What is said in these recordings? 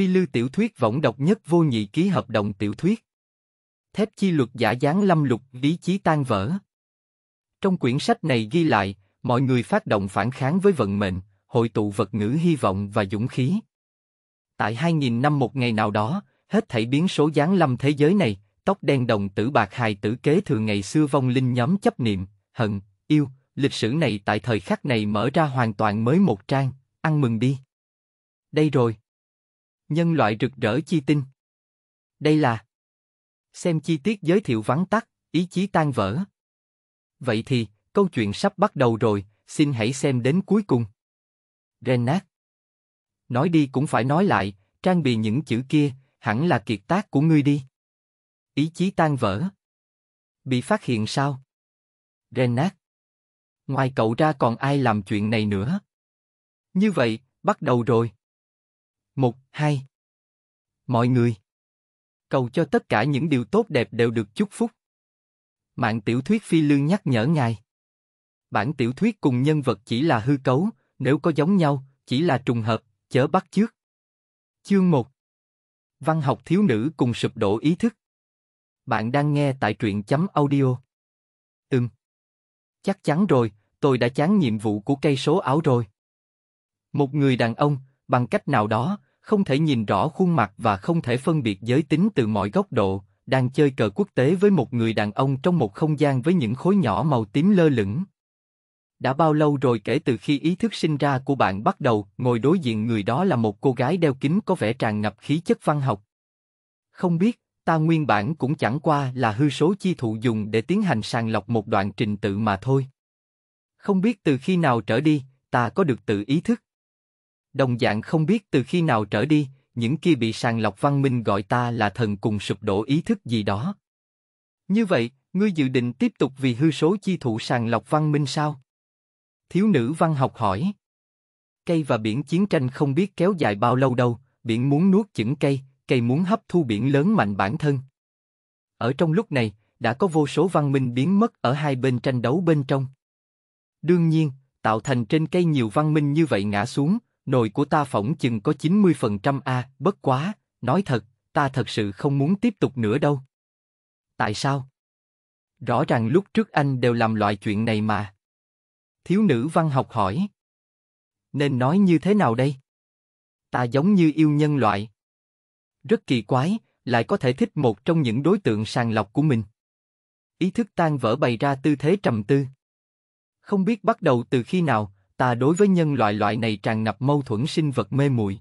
Phi Lưu tiểu thuyết võng độc nhất vô nhị ký hợp đồng tiểu thuyết. Thép chi luật giả dán lâm lục lý trí tan vỡ. Trong quyển sách này ghi lại, mọi người phát động phản kháng với vận mệnh, hội tụ vật ngữ hy vọng và dũng khí. Tại 2.000 năm một ngày nào đó, hết thảy biến số giáng lâm thế giới này, tóc đen đồng tử bạc hài tử kế thừa ngày xưa vong linh nhóm chấp niệm, hận, yêu, lịch sử này tại thời khắc này mở ra hoàn toàn mới một trang, ăn mừng đi. Đây rồi. Nhân loại rực rỡ chi tinh. Đây là Xem chi tiết giới thiệu vắn tắt, ý chí tan vỡ. Vậy thì, câu chuyện sắp bắt đầu rồi, xin hãy xem đến cuối cùng. Renat Nói đi cũng phải nói lại, trang bị những chữ kia, hẳn là kiệt tác của ngươi đi. Ý chí tan vỡ. Bị phát hiện sao? Renat Ngoài cậu ra còn ai làm chuyện này nữa? Như vậy, bắt đầu rồi. Một, hai. Mọi người. Cầu cho tất cả những điều tốt đẹp đều được chúc phúc. Mạng tiểu thuyết phi lương nhắc nhở ngài. Bản tiểu thuyết cùng nhân vật chỉ là hư cấu, nếu có giống nhau, chỉ là trùng hợp, chớ bắt chước. Chương 1 Văn học thiếu nữ cùng sụp đổ ý thức. Bạn đang nghe tại truyện chấm audio. Ừm. Chắc chắn rồi, tôi đã chán nhiệm vụ của cây số áo rồi. Một người đàn ông, bằng cách nào đó, không thể nhìn rõ khuôn mặt và không thể phân biệt giới tính từ mọi góc độ, đang chơi cờ quốc tế với một người đàn ông trong một không gian với những khối nhỏ màu tím lơ lửng. Đã bao lâu rồi kể từ khi ý thức sinh ra của bạn bắt đầu, ngồi đối diện người đó là một cô gái đeo kính có vẻ tràn ngập khí chất văn học. Không biết, ta nguyên bản cũng chẳng qua là hư số chi thụ dùng để tiến hành sàng lọc một đoạn trình tự mà thôi. Không biết từ khi nào trở đi, ta có được tự ý thức. Đồng dạng không biết từ khi nào trở đi, những kia bị sàng lọc văn minh gọi ta là thần cùng sụp đổ ý thức gì đó. Như vậy, ngươi dự định tiếp tục vì hư số chi thụ sàng lọc văn minh sao? Thiếu nữ văn học hỏi. Cây và biển chiến tranh không biết kéo dài bao lâu đâu, biển muốn nuốt chửng cây, cây muốn hấp thu biển lớn mạnh bản thân. Ở trong lúc này, đã có vô số văn minh biến mất ở hai bên tranh đấu bên trong. Đương nhiên, tạo thành trên cây nhiều văn minh như vậy ngã xuống, nồi của ta phỏng chừng có 90% a, bất quá, nói thật, ta thật sự không muốn tiếp tục nữa đâu. Tại sao? Rõ ràng lúc trước anh đều làm loại chuyện này mà. Thiếu nữ văn học hỏi. Nên nói như thế nào đây? Ta giống như yêu nhân loại. Rất kỳ quái, lại có thể thích một trong những đối tượng sàng lọc của mình. Ý thức tan vỡ bày ra tư thế trầm tư. Không biết bắt đầu từ khi nào, ta đối với nhân loại loại này tràn ngập mâu thuẫn sinh vật mê muội.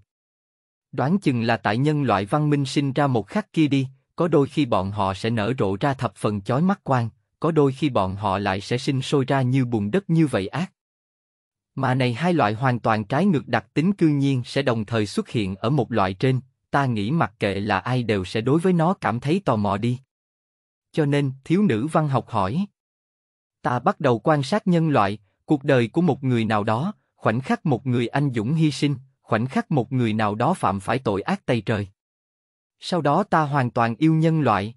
Đoán chừng là tại nhân loại văn minh sinh ra một khắc kia đi, có đôi khi bọn họ sẽ nở rộ ra thập phần chói mắt quan, có đôi khi bọn họ lại sẽ sinh sôi ra như bùn đất như vậy ác. Mà này hai loại hoàn toàn trái ngược đặc tính cư nhiên sẽ đồng thời xuất hiện ở một loại trên, ta nghĩ mặc kệ là ai đều sẽ đối với nó cảm thấy tò mò đi. Cho nên, thiếu nữ văn học hỏi. Ta bắt đầu quan sát nhân loại, Cuộc đời của một người nào đó, khoảnh khắc một người anh dũng hy sinh, khoảnh khắc một người nào đó phạm phải tội ác tay trời. Sau đó ta hoàn toàn yêu nhân loại.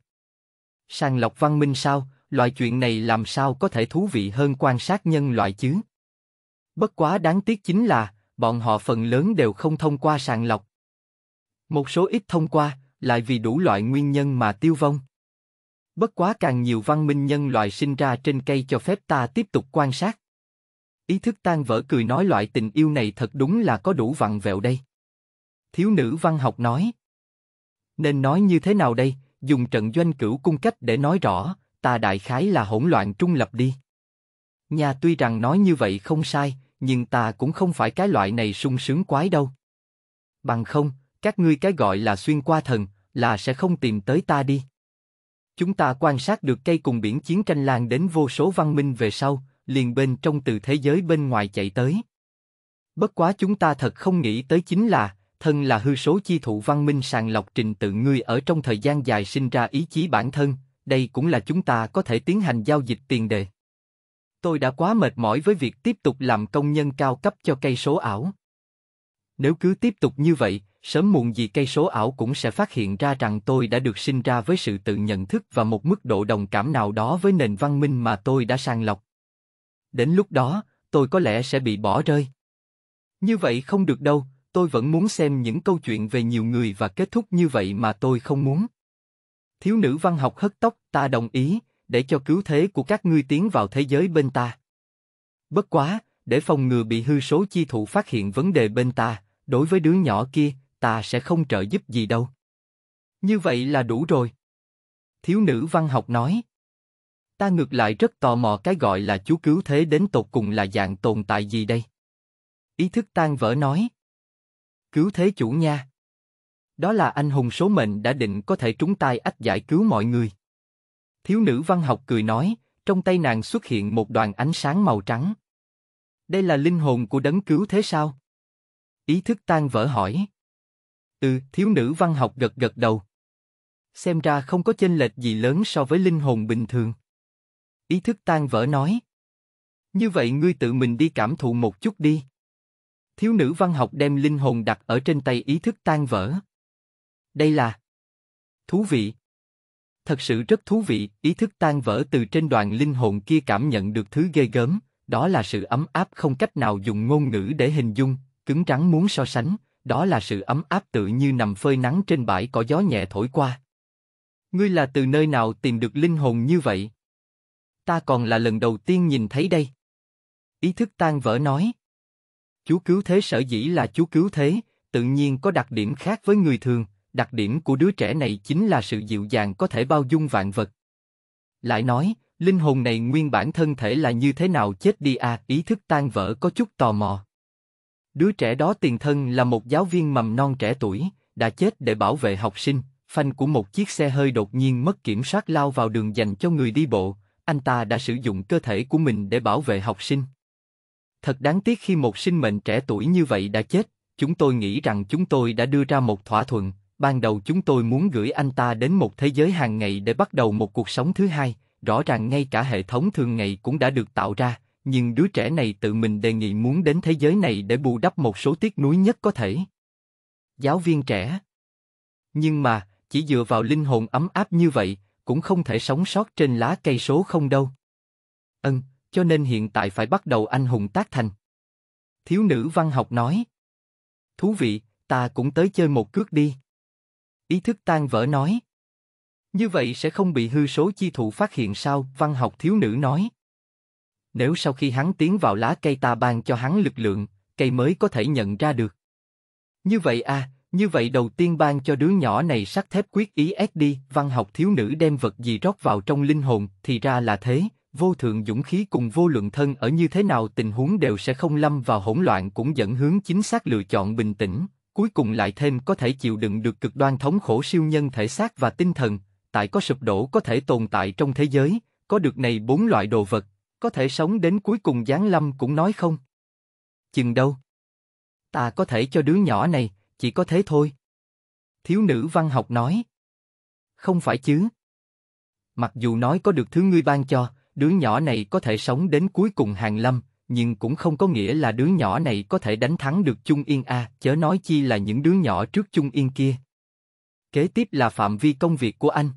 Sàng lọc văn minh sao, loại chuyện này làm sao có thể thú vị hơn quan sát nhân loại chứ? Bất quá đáng tiếc chính là, bọn họ phần lớn đều không thông qua sàng lọc. Một số ít thông qua, lại vì đủ loại nguyên nhân mà tiêu vong. Bất quá càng nhiều văn minh nhân loại sinh ra trên cây cho phép ta tiếp tục quan sát ý thức tan vỡ cười nói loại tình yêu này thật đúng là có đủ vặn vẹo đây. Thiếu nữ văn học nói. Nên nói như thế nào đây, dùng trận doanh cửu cung cách để nói rõ, ta đại khái là hỗn loạn trung lập đi. Nhà tuy rằng nói như vậy không sai, nhưng ta cũng không phải cái loại này sung sướng quái đâu. Bằng không, các ngươi cái gọi là xuyên qua thần, là sẽ không tìm tới ta đi. Chúng ta quan sát được cây cùng biển chiến tranh lan đến vô số văn minh về sau, liền bên trong từ thế giới bên ngoài chạy tới. Bất quá chúng ta thật không nghĩ tới chính là, thân là hư số chi thụ văn minh sàng lọc trình tự ngươi ở trong thời gian dài sinh ra ý chí bản thân, đây cũng là chúng ta có thể tiến hành giao dịch tiền đề. Tôi đã quá mệt mỏi với việc tiếp tục làm công nhân cao cấp cho cây số ảo. Nếu cứ tiếp tục như vậy, sớm muộn gì cây số ảo cũng sẽ phát hiện ra rằng tôi đã được sinh ra với sự tự nhận thức và một mức độ đồng cảm nào đó với nền văn minh mà tôi đã sàng lọc đến lúc đó, tôi có lẽ sẽ bị bỏ rơi. Như vậy không được đâu, tôi vẫn muốn xem những câu chuyện về nhiều người và kết thúc như vậy mà tôi không muốn. Thiếu nữ văn học hất tóc, ta đồng ý, để cho cứu thế của các ngươi tiến vào thế giới bên ta. Bất quá, để phòng ngừa bị hư số chi thụ phát hiện vấn đề bên ta, đối với đứa nhỏ kia, ta sẽ không trợ giúp gì đâu. Như vậy là đủ rồi. Thiếu nữ văn học nói. Ta ngược lại rất tò mò cái gọi là chú cứu thế đến tột cùng là dạng tồn tại gì đây? Ý thức tan vỡ nói. Cứu thế chủ nha. Đó là anh hùng số mệnh đã định có thể trúng tay ách giải cứu mọi người. Thiếu nữ văn học cười nói, trong tay nàng xuất hiện một đoàn ánh sáng màu trắng. Đây là linh hồn của đấng cứu thế sao? Ý thức tan vỡ hỏi. Ừ, thiếu nữ văn học gật gật đầu. Xem ra không có chênh lệch gì lớn so với linh hồn bình thường ý thức tan vỡ nói. Như vậy ngươi tự mình đi cảm thụ một chút đi. Thiếu nữ văn học đem linh hồn đặt ở trên tay ý thức tan vỡ. Đây là thú vị. Thật sự rất thú vị, ý thức tan vỡ từ trên đoàn linh hồn kia cảm nhận được thứ ghê gớm, đó là sự ấm áp không cách nào dùng ngôn ngữ để hình dung, cứng trắng muốn so sánh, đó là sự ấm áp tự như nằm phơi nắng trên bãi có gió nhẹ thổi qua. Ngươi là từ nơi nào tìm được linh hồn như vậy? ta còn là lần đầu tiên nhìn thấy đây. Ý thức tan vỡ nói. Chú cứu thế sở dĩ là chú cứu thế, tự nhiên có đặc điểm khác với người thường, đặc điểm của đứa trẻ này chính là sự dịu dàng có thể bao dung vạn vật. Lại nói, linh hồn này nguyên bản thân thể là như thế nào chết đi à, ý thức tan vỡ có chút tò mò. Đứa trẻ đó tiền thân là một giáo viên mầm non trẻ tuổi, đã chết để bảo vệ học sinh, phanh của một chiếc xe hơi đột nhiên mất kiểm soát lao vào đường dành cho người đi bộ, anh ta đã sử dụng cơ thể của mình để bảo vệ học sinh. Thật đáng tiếc khi một sinh mệnh trẻ tuổi như vậy đã chết, chúng tôi nghĩ rằng chúng tôi đã đưa ra một thỏa thuận, ban đầu chúng tôi muốn gửi anh ta đến một thế giới hàng ngày để bắt đầu một cuộc sống thứ hai, rõ ràng ngay cả hệ thống thường ngày cũng đã được tạo ra, nhưng đứa trẻ này tự mình đề nghị muốn đến thế giới này để bù đắp một số tiếc nuối nhất có thể. Giáo viên trẻ Nhưng mà, chỉ dựa vào linh hồn ấm áp như vậy, cũng không thể sống sót trên lá cây số không đâu. Ân, cho nên hiện tại phải bắt đầu anh hùng tác thành. Thiếu nữ văn học nói. Thú vị, ta cũng tới chơi một cước đi. Ý thức tan vỡ nói. Như vậy sẽ không bị hư số chi thụ phát hiện sao, văn học thiếu nữ nói. Nếu sau khi hắn tiến vào lá cây ta ban cho hắn lực lượng, cây mới có thể nhận ra được. Như vậy à, như vậy đầu tiên ban cho đứa nhỏ này sắc thép quyết ý ép đi, văn học thiếu nữ đem vật gì rót vào trong linh hồn, thì ra là thế, vô thượng dũng khí cùng vô lượng thân ở như thế nào tình huống đều sẽ không lâm vào hỗn loạn cũng dẫn hướng chính xác lựa chọn bình tĩnh, cuối cùng lại thêm có thể chịu đựng được cực đoan thống khổ siêu nhân thể xác và tinh thần, tại có sụp đổ có thể tồn tại trong thế giới, có được này bốn loại đồ vật, có thể sống đến cuối cùng giáng lâm cũng nói không. Chừng đâu? Ta có thể cho đứa nhỏ này, chỉ có thế thôi. Thiếu nữ văn học nói. Không phải chứ. Mặc dù nói có được thứ ngươi ban cho, đứa nhỏ này có thể sống đến cuối cùng hàng lâm, nhưng cũng không có nghĩa là đứa nhỏ này có thể đánh thắng được Chung Yên A, chớ nói chi là những đứa nhỏ trước Chung Yên kia. Kế tiếp là phạm vi công việc của anh.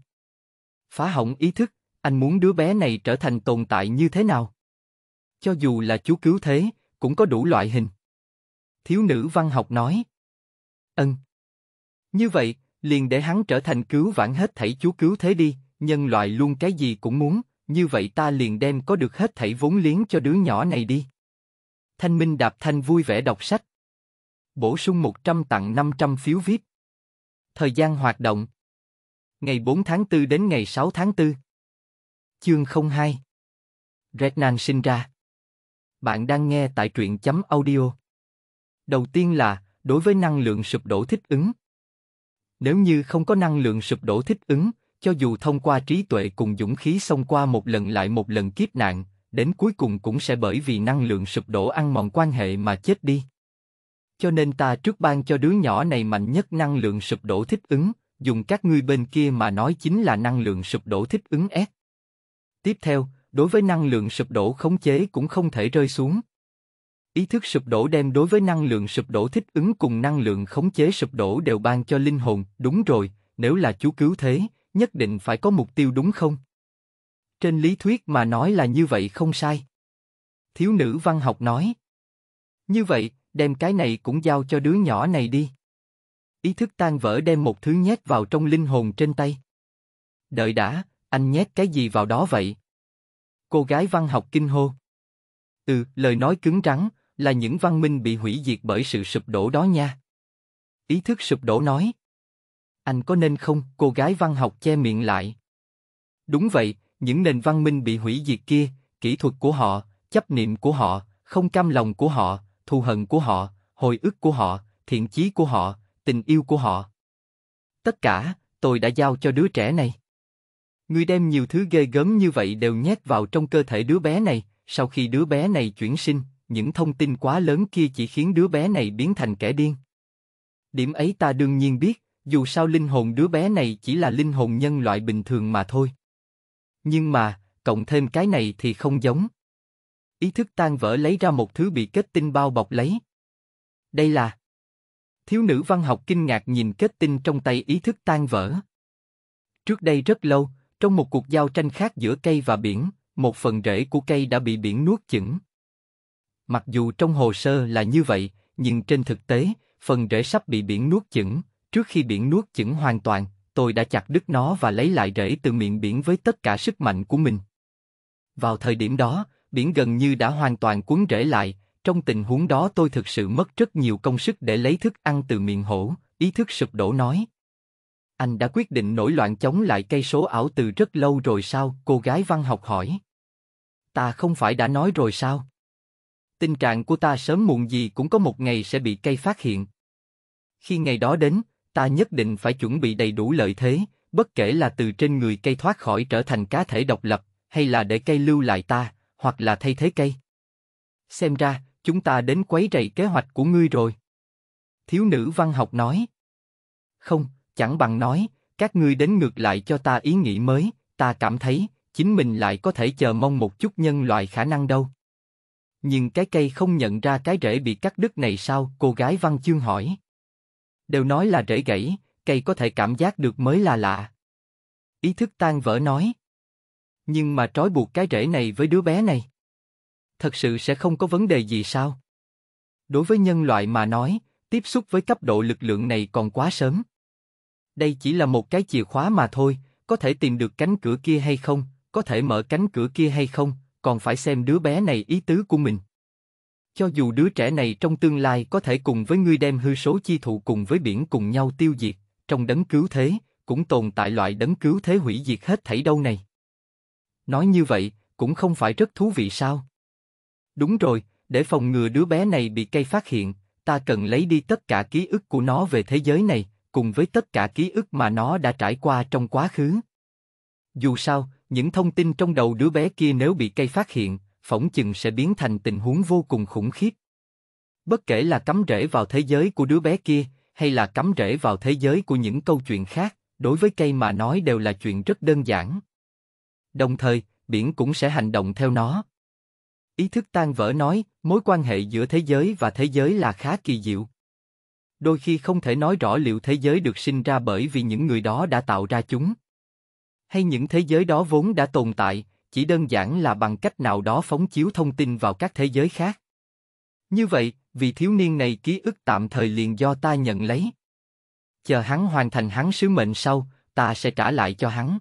Phá hỏng ý thức, anh muốn đứa bé này trở thành tồn tại như thế nào? Cho dù là chú cứu thế, cũng có đủ loại hình. Thiếu nữ văn học nói. Ân. Như vậy, liền để hắn trở thành cứu vãn hết thảy chú cứu thế đi, nhân loại luôn cái gì cũng muốn, như vậy ta liền đem có được hết thảy vốn liếng cho đứa nhỏ này đi. Thanh Minh Đạp Thanh vui vẻ đọc sách. Bổ sung 100 tặng 500 phiếu viết Thời gian hoạt động. Ngày 4 tháng 4 đến ngày 6 tháng 4. Chương 02. Rednan sinh ra. Bạn đang nghe tại truyện chấm audio. Đầu tiên là đối với năng lượng sụp đổ thích ứng. Nếu như không có năng lượng sụp đổ thích ứng, cho dù thông qua trí tuệ cùng dũng khí xông qua một lần lại một lần kiếp nạn, đến cuối cùng cũng sẽ bởi vì năng lượng sụp đổ ăn mòn quan hệ mà chết đi. Cho nên ta trước ban cho đứa nhỏ này mạnh nhất năng lượng sụp đổ thích ứng, dùng các ngươi bên kia mà nói chính là năng lượng sụp đổ thích ứng S. Tiếp theo, đối với năng lượng sụp đổ khống chế cũng không thể rơi xuống. Ý thức sụp đổ đem đối với năng lượng sụp đổ thích ứng cùng năng lượng khống chế sụp đổ đều ban cho linh hồn, đúng rồi, nếu là chú cứu thế, nhất định phải có mục tiêu đúng không? Trên lý thuyết mà nói là như vậy không sai. Thiếu nữ văn học nói. Như vậy, đem cái này cũng giao cho đứa nhỏ này đi. Ý thức tan vỡ đem một thứ nhét vào trong linh hồn trên tay. Đợi đã, anh nhét cái gì vào đó vậy? Cô gái văn học kinh hô. từ lời nói cứng rắn, là những văn minh bị hủy diệt bởi sự sụp đổ đó nha. Ý thức sụp đổ nói. Anh có nên không, cô gái văn học che miệng lại. Đúng vậy, những nền văn minh bị hủy diệt kia, kỹ thuật của họ, chấp niệm của họ, không cam lòng của họ, thù hận của họ, hồi ức của họ, thiện chí của họ, tình yêu của họ. Tất cả, tôi đã giao cho đứa trẻ này. Ngươi đem nhiều thứ ghê gớm như vậy đều nhét vào trong cơ thể đứa bé này, sau khi đứa bé này chuyển sinh, những thông tin quá lớn kia chỉ khiến đứa bé này biến thành kẻ điên. Điểm ấy ta đương nhiên biết, dù sao linh hồn đứa bé này chỉ là linh hồn nhân loại bình thường mà thôi. Nhưng mà, cộng thêm cái này thì không giống. Ý thức tan vỡ lấy ra một thứ bị kết tinh bao bọc lấy. Đây là... Thiếu nữ văn học kinh ngạc nhìn kết tinh trong tay ý thức tan vỡ. Trước đây rất lâu, trong một cuộc giao tranh khác giữa cây và biển, một phần rễ của cây đã bị biển nuốt chửng. Mặc dù trong hồ sơ là như vậy, nhưng trên thực tế, phần rễ sắp bị biển nuốt chửng. Trước khi biển nuốt chửng hoàn toàn, tôi đã chặt đứt nó và lấy lại rễ từ miệng biển với tất cả sức mạnh của mình. Vào thời điểm đó, biển gần như đã hoàn toàn cuốn rễ lại. Trong tình huống đó, tôi thực sự mất rất nhiều công sức để lấy thức ăn từ miệng hổ. Ý thức sụp đổ nói. Anh đã quyết định nổi loạn chống lại cây số ảo từ rất lâu rồi sao? Cô gái văn học hỏi. Ta không phải đã nói rồi sao? Tình trạng của ta sớm muộn gì cũng có một ngày sẽ bị cây phát hiện. Khi ngày đó đến, ta nhất định phải chuẩn bị đầy đủ lợi thế, bất kể là từ trên người cây thoát khỏi trở thành cá thể độc lập, hay là để cây lưu lại ta, hoặc là thay thế cây. Xem ra, chúng ta đến quấy rầy kế hoạch của ngươi rồi. Thiếu nữ văn học nói. Không, chẳng bằng nói, các ngươi đến ngược lại cho ta ý nghĩ mới, ta cảm thấy, chính mình lại có thể chờ mong một chút nhân loại khả năng đâu nhưng cái cây không nhận ra cái rễ bị cắt đứt này sao? Cô gái văn chương hỏi. Đều nói là rễ gãy, cây có thể cảm giác được mới là lạ. Ý thức tan vỡ nói. Nhưng mà trói buộc cái rễ này với đứa bé này. Thật sự sẽ không có vấn đề gì sao? Đối với nhân loại mà nói, tiếp xúc với cấp độ lực lượng này còn quá sớm. Đây chỉ là một cái chìa khóa mà thôi, có thể tìm được cánh cửa kia hay không, có thể mở cánh cửa kia hay không, còn phải xem đứa bé này ý tứ của mình. Cho dù đứa trẻ này trong tương lai có thể cùng với ngươi đem hư số chi thụ cùng với biển cùng nhau tiêu diệt, trong đấng cứu thế, cũng tồn tại loại đấng cứu thế hủy diệt hết thảy đâu này. Nói như vậy, cũng không phải rất thú vị sao? Đúng rồi, để phòng ngừa đứa bé này bị cây phát hiện, ta cần lấy đi tất cả ký ức của nó về thế giới này, cùng với tất cả ký ức mà nó đã trải qua trong quá khứ. Dù sao, những thông tin trong đầu đứa bé kia nếu bị cây phát hiện, phỏng chừng sẽ biến thành tình huống vô cùng khủng khiếp. Bất kể là cắm rễ vào thế giới của đứa bé kia, hay là cắm rễ vào thế giới của những câu chuyện khác, đối với cây mà nói đều là chuyện rất đơn giản. Đồng thời, biển cũng sẽ hành động theo nó. Ý thức tan vỡ nói, mối quan hệ giữa thế giới và thế giới là khá kỳ diệu. Đôi khi không thể nói rõ liệu thế giới được sinh ra bởi vì những người đó đã tạo ra chúng hay những thế giới đó vốn đã tồn tại, chỉ đơn giản là bằng cách nào đó phóng chiếu thông tin vào các thế giới khác. Như vậy, vì thiếu niên này ký ức tạm thời liền do ta nhận lấy. Chờ hắn hoàn thành hắn sứ mệnh sau, ta sẽ trả lại cho hắn.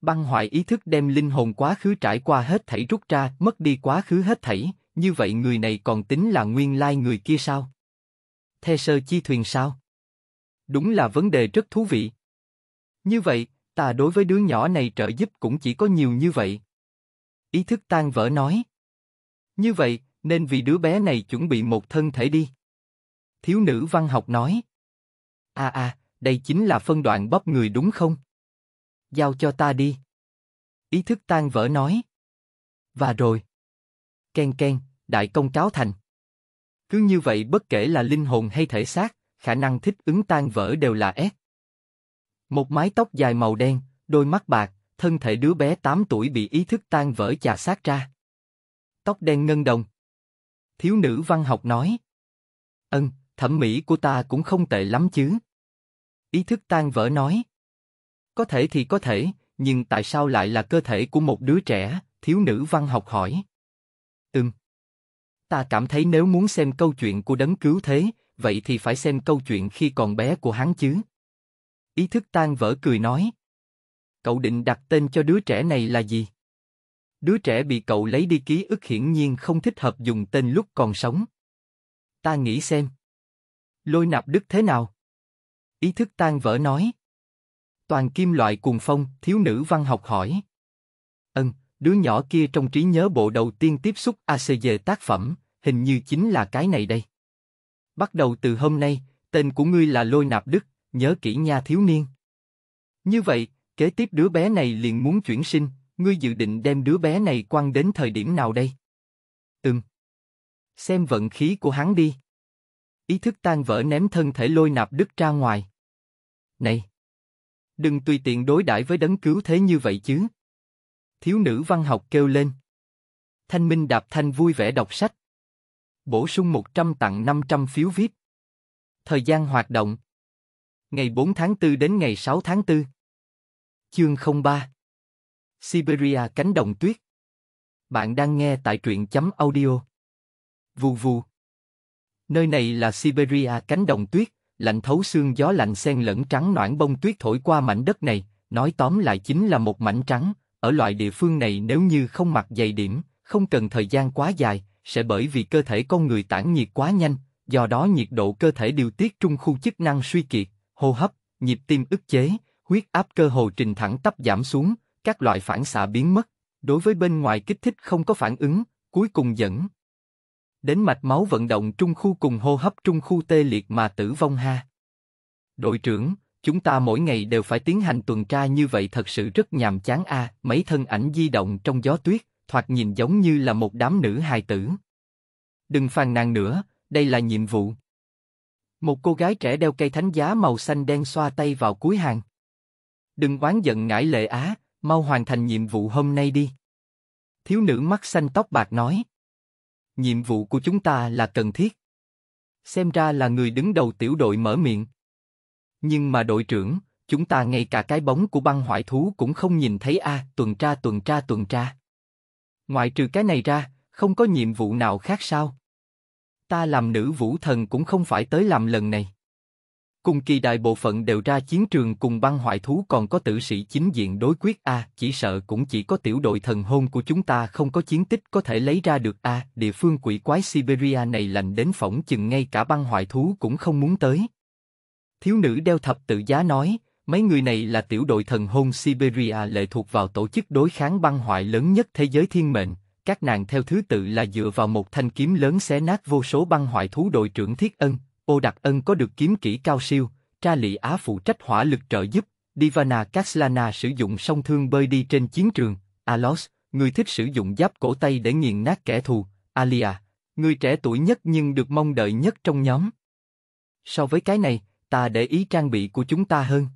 Băng hoại ý thức đem linh hồn quá khứ trải qua hết thảy rút ra, mất đi quá khứ hết thảy, như vậy người này còn tính là nguyên lai người kia sao? The sơ chi thuyền sao? Đúng là vấn đề rất thú vị. Như vậy, ta đối với đứa nhỏ này trợ giúp cũng chỉ có nhiều như vậy. Ý thức tan vỡ nói. Như vậy, nên vì đứa bé này chuẩn bị một thân thể đi. Thiếu nữ văn học nói. À à, đây chính là phân đoạn bóp người đúng không? Giao cho ta đi. Ý thức tan vỡ nói. Và rồi. Ken ken, đại công cáo thành. Cứ như vậy bất kể là linh hồn hay thể xác, khả năng thích ứng tan vỡ đều là S. Một mái tóc dài màu đen, đôi mắt bạc, thân thể đứa bé 8 tuổi bị ý thức tan vỡ chà sát ra. Tóc đen ngân đồng. Thiếu nữ văn học nói. Ân, thẩm mỹ của ta cũng không tệ lắm chứ. Ý thức tan vỡ nói. Có thể thì có thể, nhưng tại sao lại là cơ thể của một đứa trẻ, thiếu nữ văn học hỏi. Ừm. Ta cảm thấy nếu muốn xem câu chuyện của đấng cứu thế, vậy thì phải xem câu chuyện khi còn bé của hắn chứ ý thức tan vỡ cười nói. Cậu định đặt tên cho đứa trẻ này là gì? Đứa trẻ bị cậu lấy đi ký ức hiển nhiên không thích hợp dùng tên lúc còn sống. Ta nghĩ xem. Lôi nạp đức thế nào? Ý thức tan vỡ nói. Toàn kim loại cuồng phong, thiếu nữ văn học hỏi. Ân, đứa nhỏ kia trong trí nhớ bộ đầu tiên tiếp xúc ACG tác phẩm, hình như chính là cái này đây. Bắt đầu từ hôm nay, tên của ngươi là Lôi Nạp Đức, nhớ kỹ nha thiếu niên. Như vậy, kế tiếp đứa bé này liền muốn chuyển sinh, ngươi dự định đem đứa bé này quăng đến thời điểm nào đây? Ừm. Xem vận khí của hắn đi. Ý thức tan vỡ ném thân thể lôi nạp đức ra ngoài. Này! Đừng tùy tiện đối đãi với đấng cứu thế như vậy chứ. Thiếu nữ văn học kêu lên. Thanh Minh đạp thanh vui vẻ đọc sách. Bổ sung 100 tặng 500 phiếu viết Thời gian hoạt động ngày 4 tháng 4 đến ngày 6 tháng 4. Chương 03 Siberia cánh đồng tuyết Bạn đang nghe tại truyện chấm audio. Vù vù. Nơi này là Siberia cánh đồng tuyết, lạnh thấu xương gió lạnh xen lẫn trắng noãn bông tuyết thổi qua mảnh đất này, nói tóm lại chính là một mảnh trắng, ở loại địa phương này nếu như không mặc dày điểm, không cần thời gian quá dài, sẽ bởi vì cơ thể con người tản nhiệt quá nhanh, do đó nhiệt độ cơ thể điều tiết trung khu chức năng suy kiệt, hô hấp, nhịp tim ức chế, huyết áp cơ hồ trình thẳng tắp giảm xuống, các loại phản xạ biến mất, đối với bên ngoài kích thích không có phản ứng, cuối cùng dẫn đến mạch máu vận động trung khu cùng hô hấp trung khu tê liệt mà tử vong ha. Đội trưởng, chúng ta mỗi ngày đều phải tiến hành tuần tra như vậy thật sự rất nhàm chán a, mấy thân ảnh di động trong gió tuyết, thoạt nhìn giống như là một đám nữ hài tử. Đừng phàn nàn nữa, đây là nhiệm vụ, một cô gái trẻ đeo cây thánh giá màu xanh đen xoa tay vào cuối hàng. Đừng oán giận ngải lệ á, mau hoàn thành nhiệm vụ hôm nay đi. Thiếu nữ mắt xanh tóc bạc nói. Nhiệm vụ của chúng ta là cần thiết. Xem ra là người đứng đầu tiểu đội mở miệng. Nhưng mà đội trưởng, chúng ta ngay cả cái bóng của băng hoại thú cũng không nhìn thấy a à, tuần tra tuần tra tuần tra. Ngoại trừ cái này ra, không có nhiệm vụ nào khác sao? ta làm nữ vũ thần cũng không phải tới làm lần này. Cùng kỳ đại bộ phận đều ra chiến trường cùng băng hoại thú còn có tử sĩ chính diện đối quyết a, chỉ sợ cũng chỉ có tiểu đội thần hôn của chúng ta không có chiến tích có thể lấy ra được a, địa phương quỷ quái Siberia này lạnh đến phỏng chừng ngay cả băng hoại thú cũng không muốn tới. Thiếu nữ đeo thập tự giá nói, mấy người này là tiểu đội thần hôn Siberia lệ thuộc vào tổ chức đối kháng băng hoại lớn nhất thế giới thiên mệnh, các nàng theo thứ tự là dựa vào một thanh kiếm lớn xé nát vô số băng hoại thú đội trưởng Thiết Ân, Ô Đặc Ân có được kiếm kỹ cao siêu, Tra Lị Á phụ trách hỏa lực trợ giúp, Divana Kaslana sử dụng song thương bơi đi trên chiến trường, Alos, người thích sử dụng giáp cổ tay để nghiền nát kẻ thù, Alia, người trẻ tuổi nhất nhưng được mong đợi nhất trong nhóm. So với cái này, ta để ý trang bị của chúng ta hơn.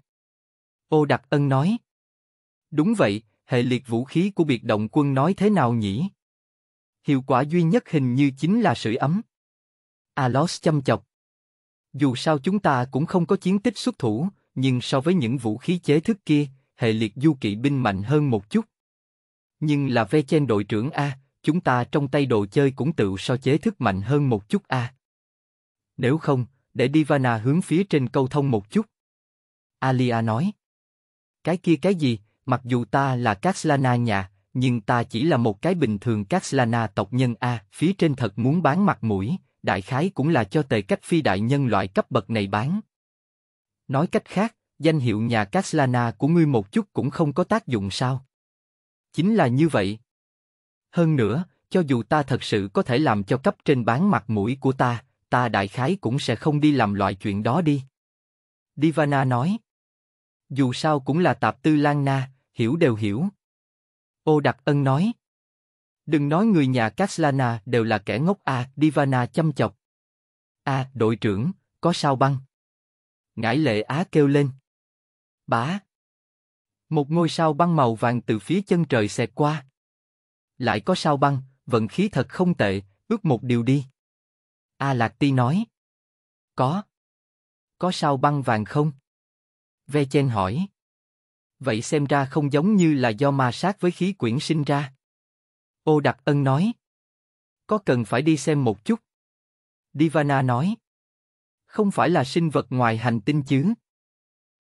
Ô Đặc Ân nói. Đúng vậy, hệ liệt vũ khí của biệt động quân nói thế nào nhỉ? hiệu quả duy nhất hình như chính là sưởi ấm. Alos chăm chọc. Dù sao chúng ta cũng không có chiến tích xuất thủ, nhưng so với những vũ khí chế thức kia, hệ liệt du kỵ binh mạnh hơn một chút. Nhưng là ve chen đội trưởng A, chúng ta trong tay đồ chơi cũng tự so chế thức mạnh hơn một chút A. Nếu không, để Divana hướng phía trên câu thông một chút. Alia nói. Cái kia cái gì, mặc dù ta là Caslana nhà, nhưng ta chỉ là một cái bình thường Caslana tộc nhân A, phía trên thật muốn bán mặt mũi, đại khái cũng là cho tề cách phi đại nhân loại cấp bậc này bán. Nói cách khác, danh hiệu nhà Caslana của ngươi một chút cũng không có tác dụng sao? Chính là như vậy. Hơn nữa, cho dù ta thật sự có thể làm cho cấp trên bán mặt mũi của ta, ta đại khái cũng sẽ không đi làm loại chuyện đó đi. Divana nói. Dù sao cũng là tạp tư Lan Na, hiểu đều hiểu, Ô Đặc Ân nói. Đừng nói người nhà Kaslana đều là kẻ ngốc à, Divana chăm chọc. À, đội trưởng, có sao băng? Ngải lệ á kêu lên. Bá. Một ngôi sao băng màu vàng từ phía chân trời xẹt qua. Lại có sao băng, vận khí thật không tệ, ước một điều đi. A à, Lạc Ti nói. Có. Có sao băng vàng không? Ve Chen hỏi vậy xem ra không giống như là do ma sát với khí quyển sinh ra. Ô Đặc Ân nói. Có cần phải đi xem một chút? Divana nói. Không phải là sinh vật ngoài hành tinh chứ?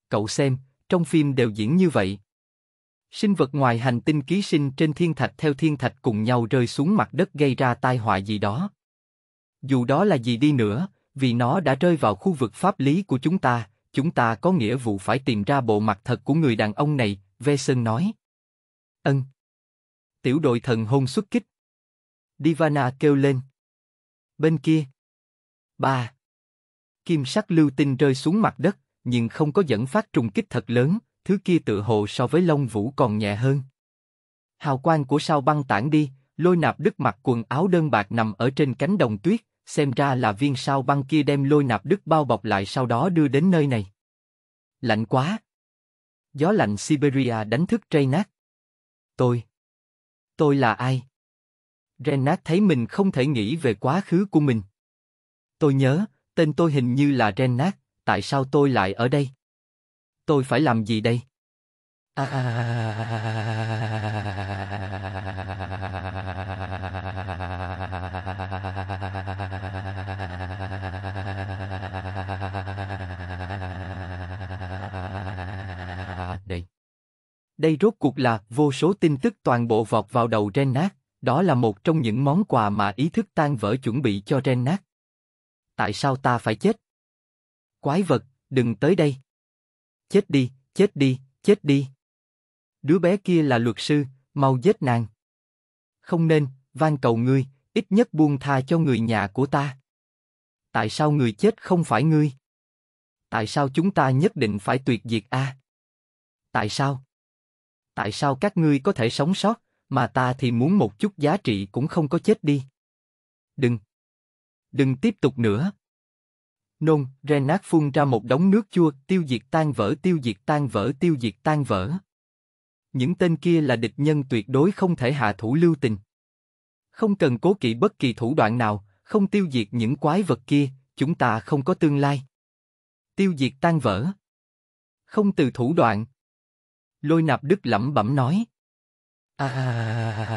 Cậu xem, trong phim đều diễn như vậy. Sinh vật ngoài hành tinh ký sinh trên thiên thạch theo thiên thạch cùng nhau rơi xuống mặt đất gây ra tai họa gì đó. Dù đó là gì đi nữa, vì nó đã rơi vào khu vực pháp lý của chúng ta, chúng ta có nghĩa vụ phải tìm ra bộ mặt thật của người đàn ông này, Ve Sơn nói. Ân. Tiểu đội thần hôn xuất kích. Divana kêu lên. Bên kia. Ba. Kim sắc lưu tinh rơi xuống mặt đất, nhưng không có dẫn phát trùng kích thật lớn, thứ kia tự hồ so với lông vũ còn nhẹ hơn. Hào quang của sao băng tản đi, lôi nạp đứt mặt quần áo đơn bạc nằm ở trên cánh đồng tuyết, xem ra là viên sao băng kia đem lôi nạp đức bao bọc lại sau đó đưa đến nơi này. Lạnh quá. Gió lạnh Siberia đánh thức Renat. Tôi. Tôi là ai? Renat thấy mình không thể nghĩ về quá khứ của mình. Tôi nhớ, tên tôi hình như là Renat, tại sao tôi lại ở đây? Tôi phải làm gì đây? Đây. Đây rốt cuộc là vô số tin tức toàn bộ vọt vào đầu Renat, đó là một trong những món quà mà ý thức tan vỡ chuẩn bị cho Renat. Tại sao ta phải chết? Quái vật, đừng tới đây. Chết đi, chết đi, chết đi đứa bé kia là luật sư, mau giết nàng. Không nên, van cầu ngươi, ít nhất buông tha cho người nhà của ta. Tại sao người chết không phải ngươi? Tại sao chúng ta nhất định phải tuyệt diệt a? À? Tại sao? Tại sao các ngươi có thể sống sót, mà ta thì muốn một chút giá trị cũng không có chết đi? Đừng! Đừng tiếp tục nữa! Nôn, Renat phun ra một đống nước chua, tiêu diệt tan vỡ tiêu diệt tan vỡ tiêu diệt tan vỡ những tên kia là địch nhân tuyệt đối không thể hạ thủ lưu tình. Không cần cố kỵ bất kỳ thủ đoạn nào, không tiêu diệt những quái vật kia, chúng ta không có tương lai. Tiêu diệt tan vỡ. Không từ thủ đoạn. Lôi nạp đức lẩm bẩm nói. À...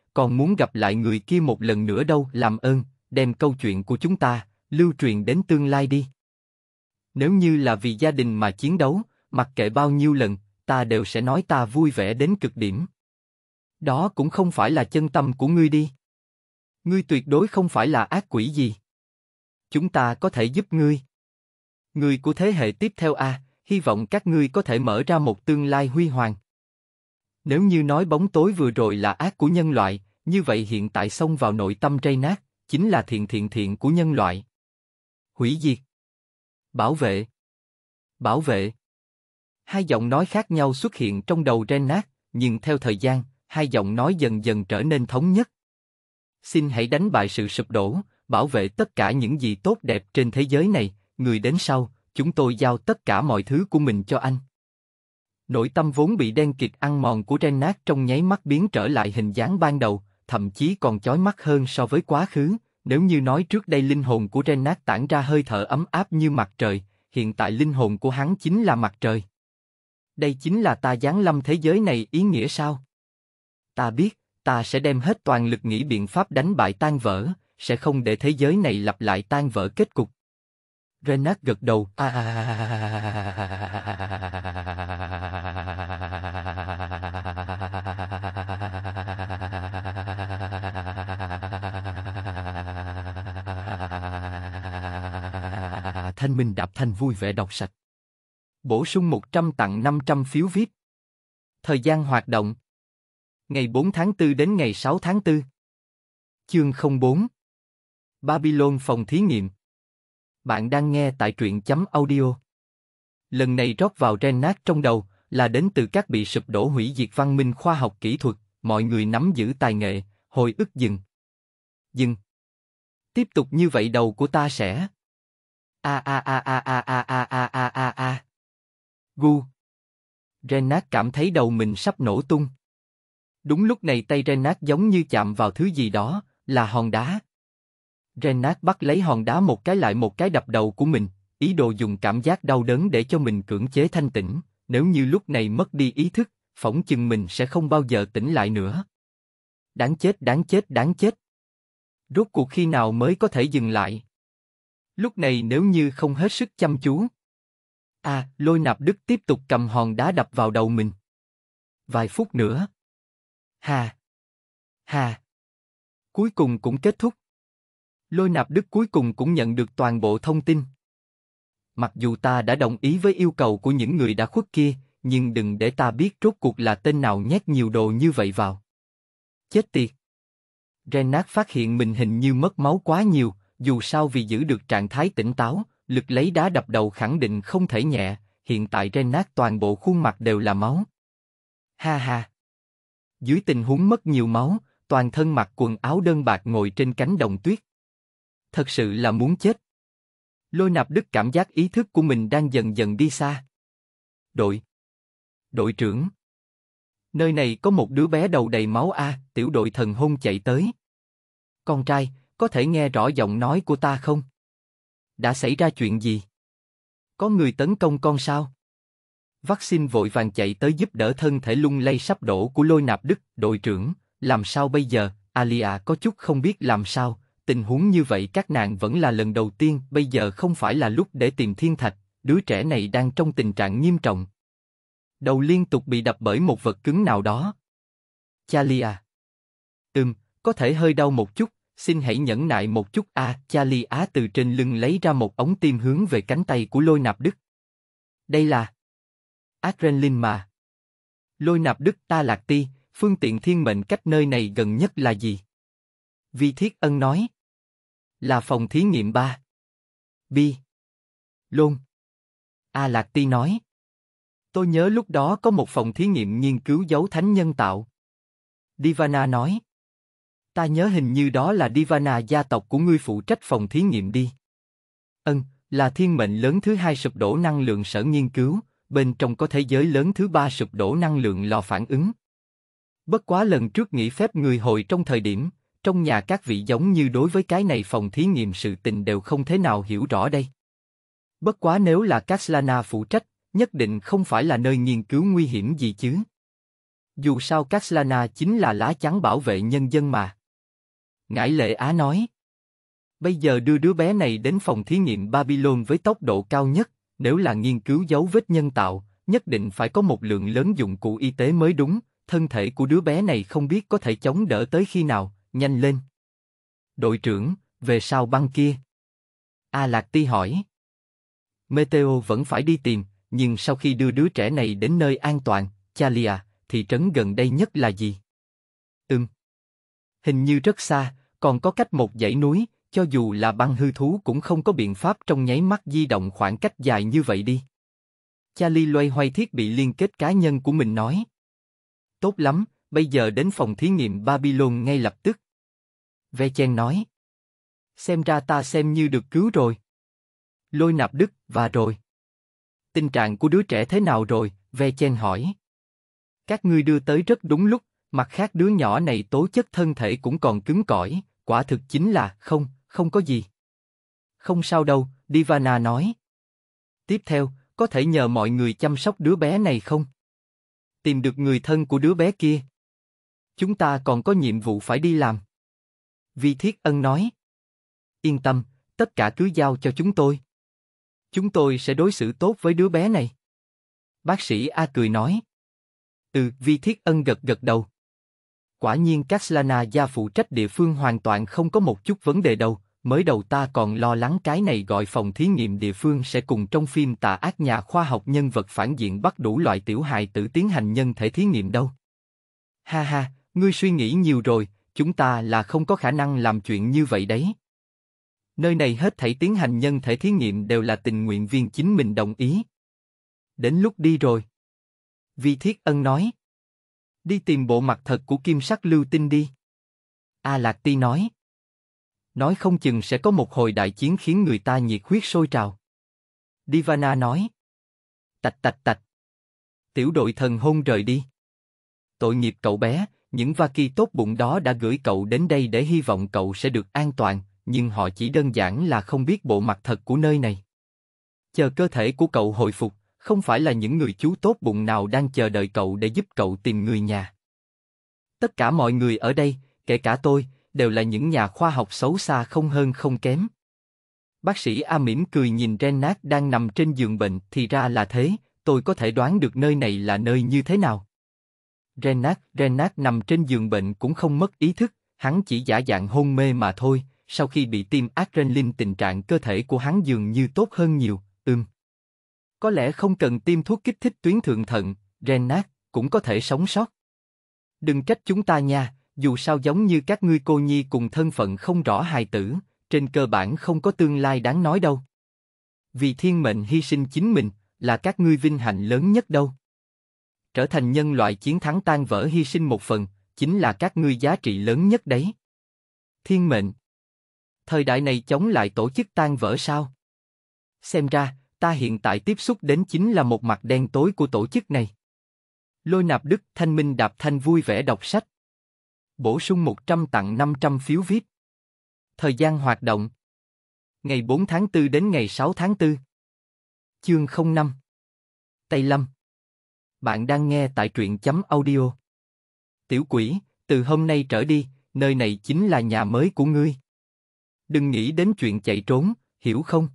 còn muốn gặp lại người kia một lần nữa đâu làm ơn, đem câu chuyện của chúng ta, lưu truyền đến tương lai đi. Nếu như là vì gia đình mà chiến đấu, mặc kệ bao nhiêu lần, ta đều sẽ nói ta vui vẻ đến cực điểm. Đó cũng không phải là chân tâm của ngươi đi. Ngươi tuyệt đối không phải là ác quỷ gì. Chúng ta có thể giúp ngươi. Ngươi của thế hệ tiếp theo a, hy vọng các ngươi có thể mở ra một tương lai huy hoàng. Nếu như nói bóng tối vừa rồi là ác của nhân loại, như vậy hiện tại xông vào nội tâm trây nát, chính là thiện thiện thiện của nhân loại. Hủy diệt. Bảo vệ. Bảo vệ. Hai giọng nói khác nhau xuất hiện trong đầu Renat, nhưng theo thời gian, hai giọng nói dần dần trở nên thống nhất. Xin hãy đánh bại sự sụp đổ, bảo vệ tất cả những gì tốt đẹp trên thế giới này, người đến sau, chúng tôi giao tất cả mọi thứ của mình cho anh. Nội tâm vốn bị đen kịt ăn mòn của Renat trong nháy mắt biến trở lại hình dáng ban đầu, thậm chí còn chói mắt hơn so với quá khứ. Nếu như nói trước đây linh hồn của Renat tản ra hơi thở ấm áp như mặt trời, hiện tại linh hồn của hắn chính là mặt trời. Đây chính là ta giáng lâm thế giới này ý nghĩa sao? Ta biết, ta sẽ đem hết toàn lực nghĩ biện pháp đánh bại tan vỡ, sẽ không để thế giới này lặp lại tan vỡ kết cục. Renat gật đầu. À, à, à, à, Thanh Minh đạp thanh vui vẻ đọc sạch. Bổ sung 100 tặng 500 phiếu viết. Thời gian hoạt động. Ngày 4 tháng 4 đến ngày 6 tháng 4. Chương 04. Babylon phòng thí nghiệm. Bạn đang nghe tại truyện chấm audio. Lần này rót vào gen nát trong đầu là đến từ các bị sụp đổ hủy diệt văn minh khoa học kỹ thuật, mọi người nắm giữ tài nghệ, hồi ức dừng. Dừng. Tiếp tục như vậy đầu của ta sẽ. A a a a a a a a a a a. Gu. Renat cảm thấy đầu mình sắp nổ tung. Đúng lúc này tay Renat giống như chạm vào thứ gì đó, là hòn đá. Renat bắt lấy hòn đá một cái lại một cái đập đầu của mình, ý đồ dùng cảm giác đau đớn để cho mình cưỡng chế thanh tĩnh, nếu như lúc này mất đi ý thức, phỏng chừng mình sẽ không bao giờ tỉnh lại nữa. Đáng chết, đáng chết, đáng chết. Rốt cuộc khi nào mới có thể dừng lại? Lúc này nếu như không hết sức chăm chú. À, lôi nạp đức tiếp tục cầm hòn đá đập vào đầu mình. Vài phút nữa. Hà. Hà. Cuối cùng cũng kết thúc. Lôi nạp đức cuối cùng cũng nhận được toàn bộ thông tin. Mặc dù ta đã đồng ý với yêu cầu của những người đã khuất kia, nhưng đừng để ta biết rốt cuộc là tên nào nhét nhiều đồ như vậy vào. Chết tiệt. Renat phát hiện mình hình như mất máu quá nhiều, dù sao vì giữ được trạng thái tỉnh táo, lực lấy đá đập đầu khẳng định không thể nhẹ, hiện tại Renat toàn bộ khuôn mặt đều là máu. Ha ha. Dưới tình huống mất nhiều máu, toàn thân mặc quần áo đơn bạc ngồi trên cánh đồng tuyết thật sự là muốn chết. Lôi nạp đức cảm giác ý thức của mình đang dần dần đi xa. Đội. Đội trưởng. Nơi này có một đứa bé đầu đầy máu a, tiểu đội thần hôn chạy tới. Con trai, có thể nghe rõ giọng nói của ta không? Đã xảy ra chuyện gì? Có người tấn công con sao? Vaccine vội vàng chạy tới giúp đỡ thân thể lung lay sắp đổ của lôi nạp đức, đội trưởng, làm sao bây giờ, Alia có chút không biết làm sao, tình huống như vậy các nàng vẫn là lần đầu tiên, bây giờ không phải là lúc để tìm thiên thạch, đứa trẻ này đang trong tình trạng nghiêm trọng. Đầu liên tục bị đập bởi một vật cứng nào đó. Charlie à. Ừm, có thể hơi đau một chút, xin hãy nhẫn nại một chút a. À, Charlie á từ trên lưng lấy ra một ống tiêm hướng về cánh tay của lôi nạp đức. Đây là... Adrenaline mà. Lôi nạp đức ta lạc ti, phương tiện thiên mệnh cách nơi này gần nhất là gì? Vi Thiết Ân nói. Là phòng thí nghiệm ba. Bi. Lôn. A à, Lạc Ti nói. Tôi nhớ lúc đó có một phòng thí nghiệm nghiên cứu dấu thánh nhân tạo. Divana nói. Ta nhớ hình như đó là Divana gia tộc của ngươi phụ trách phòng thí nghiệm đi. Ân, là thiên mệnh lớn thứ hai sụp đổ năng lượng sở nghiên cứu, bên trong có thế giới lớn thứ ba sụp đổ năng lượng lò phản ứng. Bất quá lần trước nghỉ phép người hội trong thời điểm, trong nhà các vị giống như đối với cái này phòng thí nghiệm sự tình đều không thế nào hiểu rõ đây. Bất quá nếu là Caslana phụ trách, nhất định không phải là nơi nghiên cứu nguy hiểm gì chứ. Dù sao Caslana chính là lá chắn bảo vệ nhân dân mà. Ngải lệ Á nói. Bây giờ đưa đứa bé này đến phòng thí nghiệm Babylon với tốc độ cao nhất, nếu là nghiên cứu dấu vết nhân tạo, nhất định phải có một lượng lớn dụng cụ y tế mới đúng, thân thể của đứa bé này không biết có thể chống đỡ tới khi nào, nhanh lên. Đội trưởng, về sao băng kia? A à, Lạc Ti hỏi. Meteo vẫn phải đi tìm, nhưng sau khi đưa đứa trẻ này đến nơi an toàn, Chalia, thị trấn gần đây nhất là gì? Ừm. Hình như rất xa, còn có cách một dãy núi, cho dù là băng hư thú cũng không có biện pháp trong nháy mắt di động khoảng cách dài như vậy đi. Charlie loay hoay thiết bị liên kết cá nhân của mình nói. Tốt lắm, bây giờ đến phòng thí nghiệm Babylon ngay lập tức. Ve Chen nói. Xem ra ta xem như được cứu rồi. Lôi nạp đức, và rồi. Tình trạng của đứa trẻ thế nào rồi, Ve Chen hỏi. Các ngươi đưa tới rất đúng lúc, mặt khác đứa nhỏ này tố chất thân thể cũng còn cứng cỏi, quả thực chính là không, không có gì. Không sao đâu, Divana nói. Tiếp theo, có thể nhờ mọi người chăm sóc đứa bé này không? Tìm được người thân của đứa bé kia. Chúng ta còn có nhiệm vụ phải đi làm. Vi Thiết Ân nói. Yên tâm, tất cả cứ giao cho chúng tôi. Chúng tôi sẽ đối xử tốt với đứa bé này. Bác sĩ A cười nói. Ừ, Vi Thiết Ân gật gật đầu. Quả nhiên Caslana gia phụ trách địa phương hoàn toàn không có một chút vấn đề đâu, mới đầu ta còn lo lắng cái này gọi phòng thí nghiệm địa phương sẽ cùng trong phim tà ác nhà khoa học nhân vật phản diện bắt đủ loại tiểu hài tử tiến hành nhân thể thí nghiệm đâu. Ha ha, Ngươi suy nghĩ nhiều rồi, chúng ta là không có khả năng làm chuyện như vậy đấy. Nơi này hết thảy tiến hành nhân thể thí nghiệm đều là tình nguyện viên chính mình đồng ý. Đến lúc đi rồi. Vi Thiết Ân nói. Đi tìm bộ mặt thật của kim sắc lưu tinh đi. A Lạc Ti nói. Nói không chừng sẽ có một hồi đại chiến khiến người ta nhiệt huyết sôi trào. Divana nói. Tạch tạch tạch. Tiểu đội thần hôn rời đi. Tội nghiệp cậu bé, những Vaki tốt bụng đó đã gửi cậu đến đây để hy vọng cậu sẽ được an toàn, nhưng họ chỉ đơn giản là không biết bộ mặt thật của nơi này. Chờ cơ thể của cậu hồi phục, không phải là những người chú tốt bụng nào đang chờ đợi cậu để giúp cậu tìm người nhà. Tất cả mọi người ở đây, kể cả tôi, đều là những nhà khoa học xấu xa không hơn không kém. Bác sĩ A mỉm cười nhìn Renat đang nằm trên giường bệnh, thì ra là thế, tôi có thể đoán được nơi này là nơi như thế nào. Renat, Renat nằm trên giường bệnh cũng không mất ý thức, hắn chỉ giả dạng hôn mê mà thôi, sau khi bị tiêm adrenaline tình trạng cơ thể của hắn dường như tốt hơn nhiều, Ưm, Có lẽ không cần tiêm thuốc kích thích tuyến thượng thận, Renat cũng có thể sống sót. Đừng trách chúng ta nha, dù sao giống như các ngươi cô nhi cùng thân phận không rõ hài tử, trên cơ bản không có tương lai đáng nói đâu. Vì thiên mệnh hy sinh chính mình là các ngươi vinh hạnh lớn nhất đâu trở thành nhân loại chiến thắng tan vỡ hy sinh một phần, chính là các ngươi giá trị lớn nhất đấy. Thiên mệnh. Thời đại này chống lại tổ chức tan vỡ sao? Xem ra, ta hiện tại tiếp xúc đến chính là một mặt đen tối của tổ chức này. Lôi nạp đức thanh minh đạp thanh vui vẻ đọc sách. Bổ sung 100 tặng 500 phiếu VIP. Thời gian hoạt động. Ngày 4 tháng 4 đến ngày 6 tháng 4. Chương 05. Tây Lâm bạn đang nghe tại truyện chấm audio. Tiểu quỷ, từ hôm nay trở đi, nơi này chính là nhà mới của ngươi. Đừng nghĩ đến chuyện chạy trốn, hiểu không?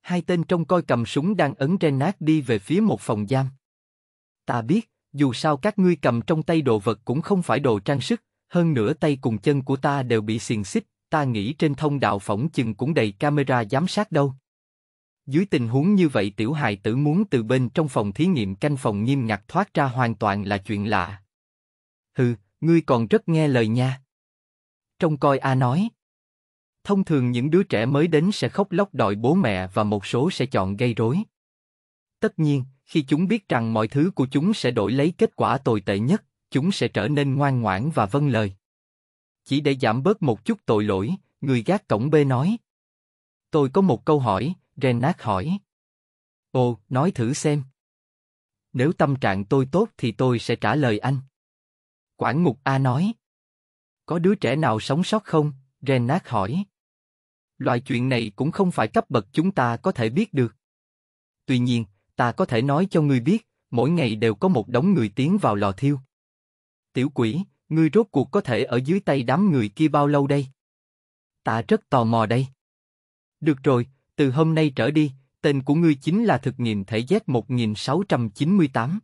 Hai tên trong coi cầm súng đang ấn nát đi về phía một phòng giam. Ta biết, dù sao các ngươi cầm trong tay đồ vật cũng không phải đồ trang sức, hơn nữa tay cùng chân của ta đều bị xiềng xích, ta nghĩ trên thông đạo phỏng chừng cũng đầy camera giám sát đâu. Dưới tình huống như vậy tiểu hài tử muốn từ bên trong phòng thí nghiệm canh phòng nghiêm ngặt thoát ra hoàn toàn là chuyện lạ. Hừ, ngươi còn rất nghe lời nha. Trong coi A nói. Thông thường những đứa trẻ mới đến sẽ khóc lóc đòi bố mẹ và một số sẽ chọn gây rối. Tất nhiên, khi chúng biết rằng mọi thứ của chúng sẽ đổi lấy kết quả tồi tệ nhất, chúng sẽ trở nên ngoan ngoãn và vâng lời. Chỉ để giảm bớt một chút tội lỗi, người gác cổng B nói. Tôi có một câu hỏi, Renat hỏi. Ồ, nói thử xem. Nếu tâm trạng tôi tốt thì tôi sẽ trả lời anh. Quản ngục A nói. Có đứa trẻ nào sống sót không? Renat hỏi. Loại chuyện này cũng không phải cấp bậc chúng ta có thể biết được. Tuy nhiên, ta có thể nói cho ngươi biết, mỗi ngày đều có một đống người tiến vào lò thiêu. Tiểu quỷ, ngươi rốt cuộc có thể ở dưới tay đám người kia bao lâu đây? Ta rất tò mò đây. Được rồi, từ hôm nay trở đi, tên của ngươi chính là thực nghiệm thể Z1698.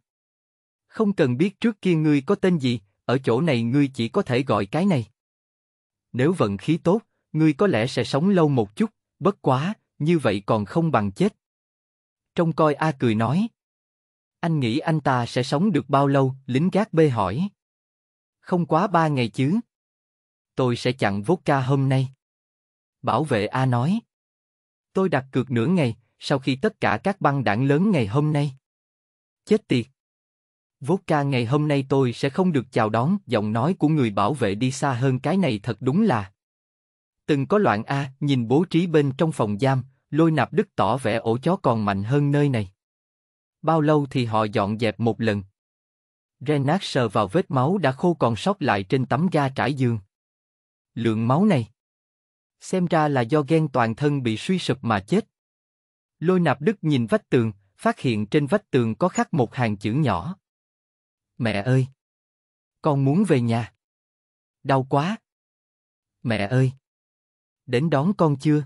Không cần biết trước kia ngươi có tên gì, ở chỗ này ngươi chỉ có thể gọi cái này. Nếu vận khí tốt, ngươi có lẽ sẽ sống lâu một chút, bất quá, như vậy còn không bằng chết. Trong coi A cười nói. Anh nghĩ anh ta sẽ sống được bao lâu, lính gác B hỏi. Không quá ba ngày chứ. Tôi sẽ chặn vodka hôm nay. Bảo vệ A nói. Tôi đặt cược nửa ngày, sau khi tất cả các băng đảng lớn ngày hôm nay. Chết tiệt. Vodka ngày hôm nay tôi sẽ không được chào đón, giọng nói của người bảo vệ đi xa hơn cái này thật đúng là. Từng có loạn A, nhìn bố trí bên trong phòng giam, lôi nạp đức tỏ vẻ ổ chó còn mạnh hơn nơi này. Bao lâu thì họ dọn dẹp một lần? Renat sờ vào vết máu đã khô còn sót lại trên tấm ga trải giường. Lượng máu này xem ra là do ghen toàn thân bị suy sụp mà chết. Lôi nạp đức nhìn vách tường, phát hiện trên vách tường có khắc một hàng chữ nhỏ. Mẹ ơi! Con muốn về nhà. Đau quá! Mẹ ơi! Đến đón con chưa?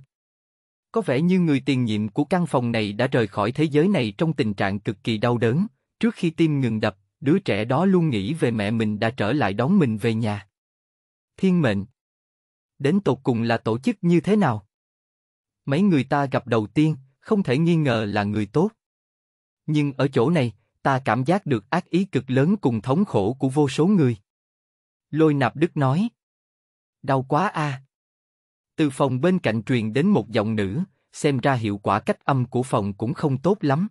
Có vẻ như người tiền nhiệm của căn phòng này đã rời khỏi thế giới này trong tình trạng cực kỳ đau đớn, trước khi tim ngừng đập, đứa trẻ đó luôn nghĩ về mẹ mình đã trở lại đón mình về nhà. Thiên mệnh đến tột cùng là tổ chức như thế nào. Mấy người ta gặp đầu tiên, không thể nghi ngờ là người tốt. Nhưng ở chỗ này, ta cảm giác được ác ý cực lớn cùng thống khổ của vô số người. Lôi nạp đức nói. Đau quá a. À. Từ phòng bên cạnh truyền đến một giọng nữ, xem ra hiệu quả cách âm của phòng cũng không tốt lắm.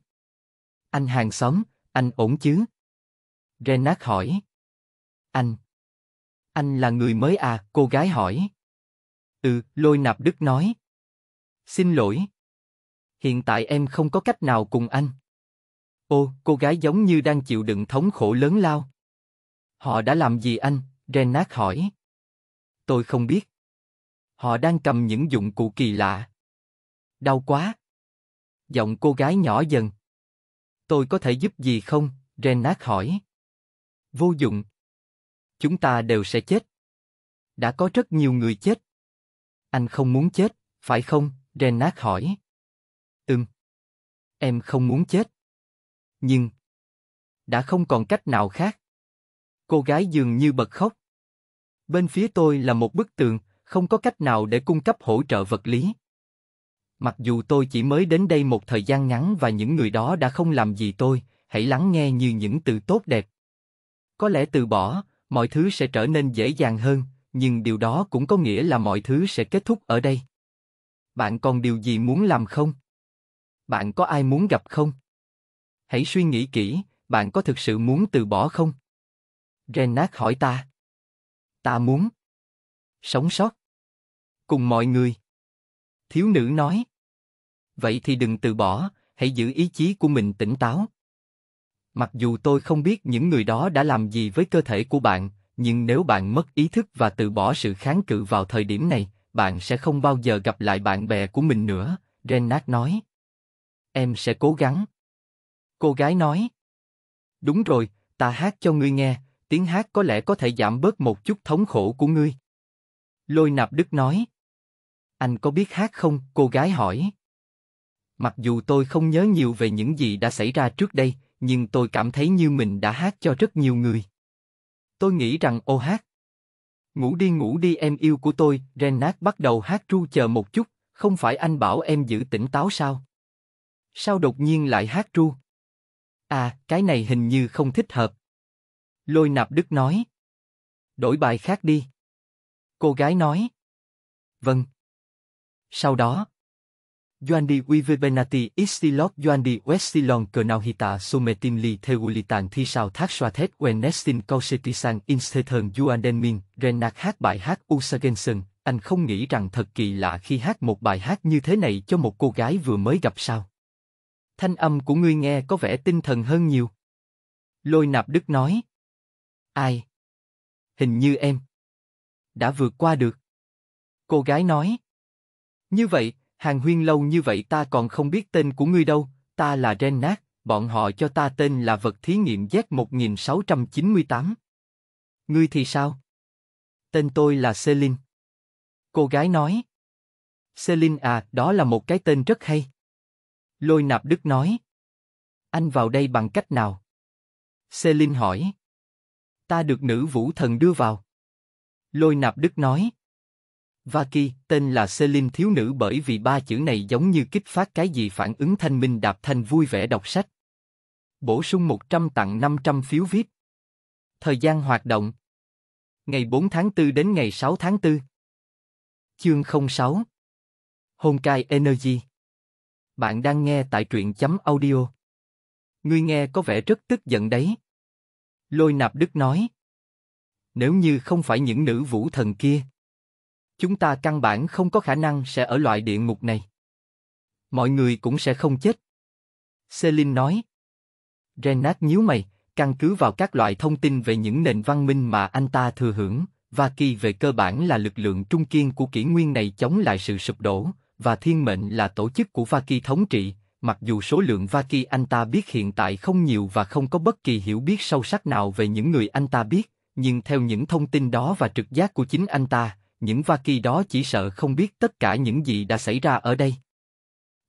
Anh hàng xóm, anh ổn chứ? Renat hỏi. Anh. Anh là người mới à, cô gái hỏi. Ừ, lôi nạp đức nói. Xin lỗi. Hiện tại em không có cách nào cùng anh. Ô, cô gái giống như đang chịu đựng thống khổ lớn lao. Họ đã làm gì anh? Renat hỏi. Tôi không biết. Họ đang cầm những dụng cụ kỳ lạ. Đau quá. Giọng cô gái nhỏ dần. Tôi có thể giúp gì không? Renat hỏi. Vô dụng. Chúng ta đều sẽ chết. Đã có rất nhiều người chết. Anh không muốn chết, phải không? Renat hỏi. Ừm. Em không muốn chết. Nhưng... Đã không còn cách nào khác. Cô gái dường như bật khóc. Bên phía tôi là một bức tường, không có cách nào để cung cấp hỗ trợ vật lý. Mặc dù tôi chỉ mới đến đây một thời gian ngắn và những người đó đã không làm gì tôi, hãy lắng nghe như những từ tốt đẹp. Có lẽ từ bỏ, mọi thứ sẽ trở nên dễ dàng hơn, nhưng điều đó cũng có nghĩa là mọi thứ sẽ kết thúc ở đây. Bạn còn điều gì muốn làm không? Bạn có ai muốn gặp không? Hãy suy nghĩ kỹ, bạn có thực sự muốn từ bỏ không? Renat hỏi ta. Ta muốn. Sống sót. Cùng mọi người. Thiếu nữ nói. Vậy thì đừng từ bỏ, hãy giữ ý chí của mình tỉnh táo. Mặc dù tôi không biết những người đó đã làm gì với cơ thể của bạn, nhưng nếu bạn mất ý thức và từ bỏ sự kháng cự vào thời điểm này, bạn sẽ không bao giờ gặp lại bạn bè của mình nữa, Renat nói. Em sẽ cố gắng. Cô gái nói. Đúng rồi, ta hát cho ngươi nghe, tiếng hát có lẽ có thể giảm bớt một chút thống khổ của ngươi. Lôi nạp đức nói. Anh có biết hát không? Cô gái hỏi. Mặc dù tôi không nhớ nhiều về những gì đã xảy ra trước đây, nhưng tôi cảm thấy như mình đã hát cho rất nhiều người tôi nghĩ rằng ô hát. Ngủ đi ngủ đi em yêu của tôi, Renat bắt đầu hát ru chờ một chút, không phải anh bảo em giữ tỉnh táo sao? Sao đột nhiên lại hát ru? À, cái này hình như không thích hợp. Lôi nạp đức nói. Đổi bài khác đi. Cô gái nói. Vâng. Sau đó, Joandi Wivebenati Istilok Joandi Westilon Kernauhita Sumetimli Theulitan Thi Sao Thác Soa Thết Wenestin Kausetisang Instethern Yuandenmin Renak hát bài hát Usagensen, anh không nghĩ rằng thật kỳ lạ khi hát một bài hát như thế này cho một cô gái vừa mới gặp sao. Thanh âm của ngươi nghe có vẻ tinh thần hơn nhiều. Lôi nạp đức nói. Ai? Hình như em. Đã vượt qua được. Cô gái nói. Như vậy, hàng huyên lâu như vậy ta còn không biết tên của ngươi đâu, ta là Renat, bọn họ cho ta tên là vật thí nghiệm Z1698. Ngươi thì sao? Tên tôi là Celine. Cô gái nói. Celine à, đó là một cái tên rất hay. Lôi nạp đức nói. Anh vào đây bằng cách nào? Celine hỏi. Ta được nữ vũ thần đưa vào. Lôi nạp đức nói. Vaki, tên là Celine thiếu nữ bởi vì ba chữ này giống như kích phát cái gì phản ứng thanh minh đạp thanh vui vẻ đọc sách. Bổ sung 100 tặng 500 phiếu VIP. Thời gian hoạt động Ngày 4 tháng 4 đến ngày 6 tháng 4 Chương 06 Honkai Energy Bạn đang nghe tại truyện chấm audio Ngươi nghe có vẻ rất tức giận đấy. Lôi Nạp Đức nói Nếu như không phải những nữ vũ thần kia Chúng ta căn bản không có khả năng sẽ ở loại địa ngục này. Mọi người cũng sẽ không chết. Celine nói. Renat nhíu mày, căn cứ vào các loại thông tin về những nền văn minh mà anh ta thừa hưởng, và kỳ về cơ bản là lực lượng trung kiên của kỷ nguyên này chống lại sự sụp đổ, và thiên mệnh là tổ chức của Vaki thống trị, mặc dù số lượng Vaki anh ta biết hiện tại không nhiều và không có bất kỳ hiểu biết sâu sắc nào về những người anh ta biết, nhưng theo những thông tin đó và trực giác của chính anh ta, những Vaki đó chỉ sợ không biết tất cả những gì đã xảy ra ở đây.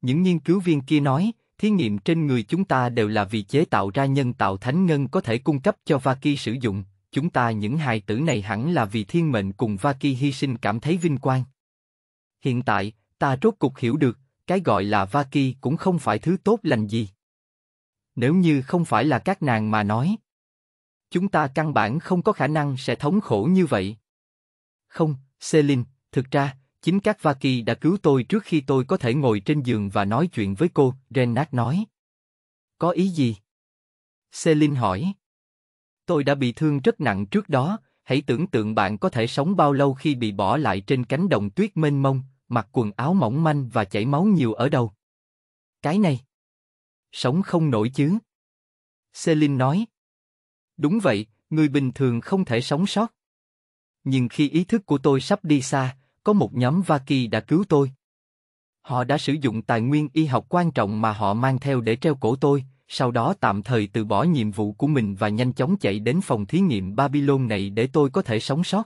Những nghiên cứu viên kia nói, thí nghiệm trên người chúng ta đều là vì chế tạo ra nhân tạo thánh ngân có thể cung cấp cho Vaki sử dụng, chúng ta những hài tử này hẳn là vì thiên mệnh cùng Vaki hy sinh cảm thấy vinh quang. Hiện tại, ta rốt cục hiểu được, cái gọi là Vaki cũng không phải thứ tốt lành gì. Nếu như không phải là các nàng mà nói, chúng ta căn bản không có khả năng sẽ thống khổ như vậy. Không, Celine, thực ra, chính các Vaki đã cứu tôi trước khi tôi có thể ngồi trên giường và nói chuyện với cô, Renat nói. Có ý gì? Celine hỏi. Tôi đã bị thương rất nặng trước đó, hãy tưởng tượng bạn có thể sống bao lâu khi bị bỏ lại trên cánh đồng tuyết mênh mông, mặc quần áo mỏng manh và chảy máu nhiều ở đâu. Cái này. Sống không nổi chứ. Celine nói. Đúng vậy, người bình thường không thể sống sót nhưng khi ý thức của tôi sắp đi xa, có một nhóm Vaki đã cứu tôi. Họ đã sử dụng tài nguyên y học quan trọng mà họ mang theo để treo cổ tôi, sau đó tạm thời từ bỏ nhiệm vụ của mình và nhanh chóng chạy đến phòng thí nghiệm Babylon này để tôi có thể sống sót.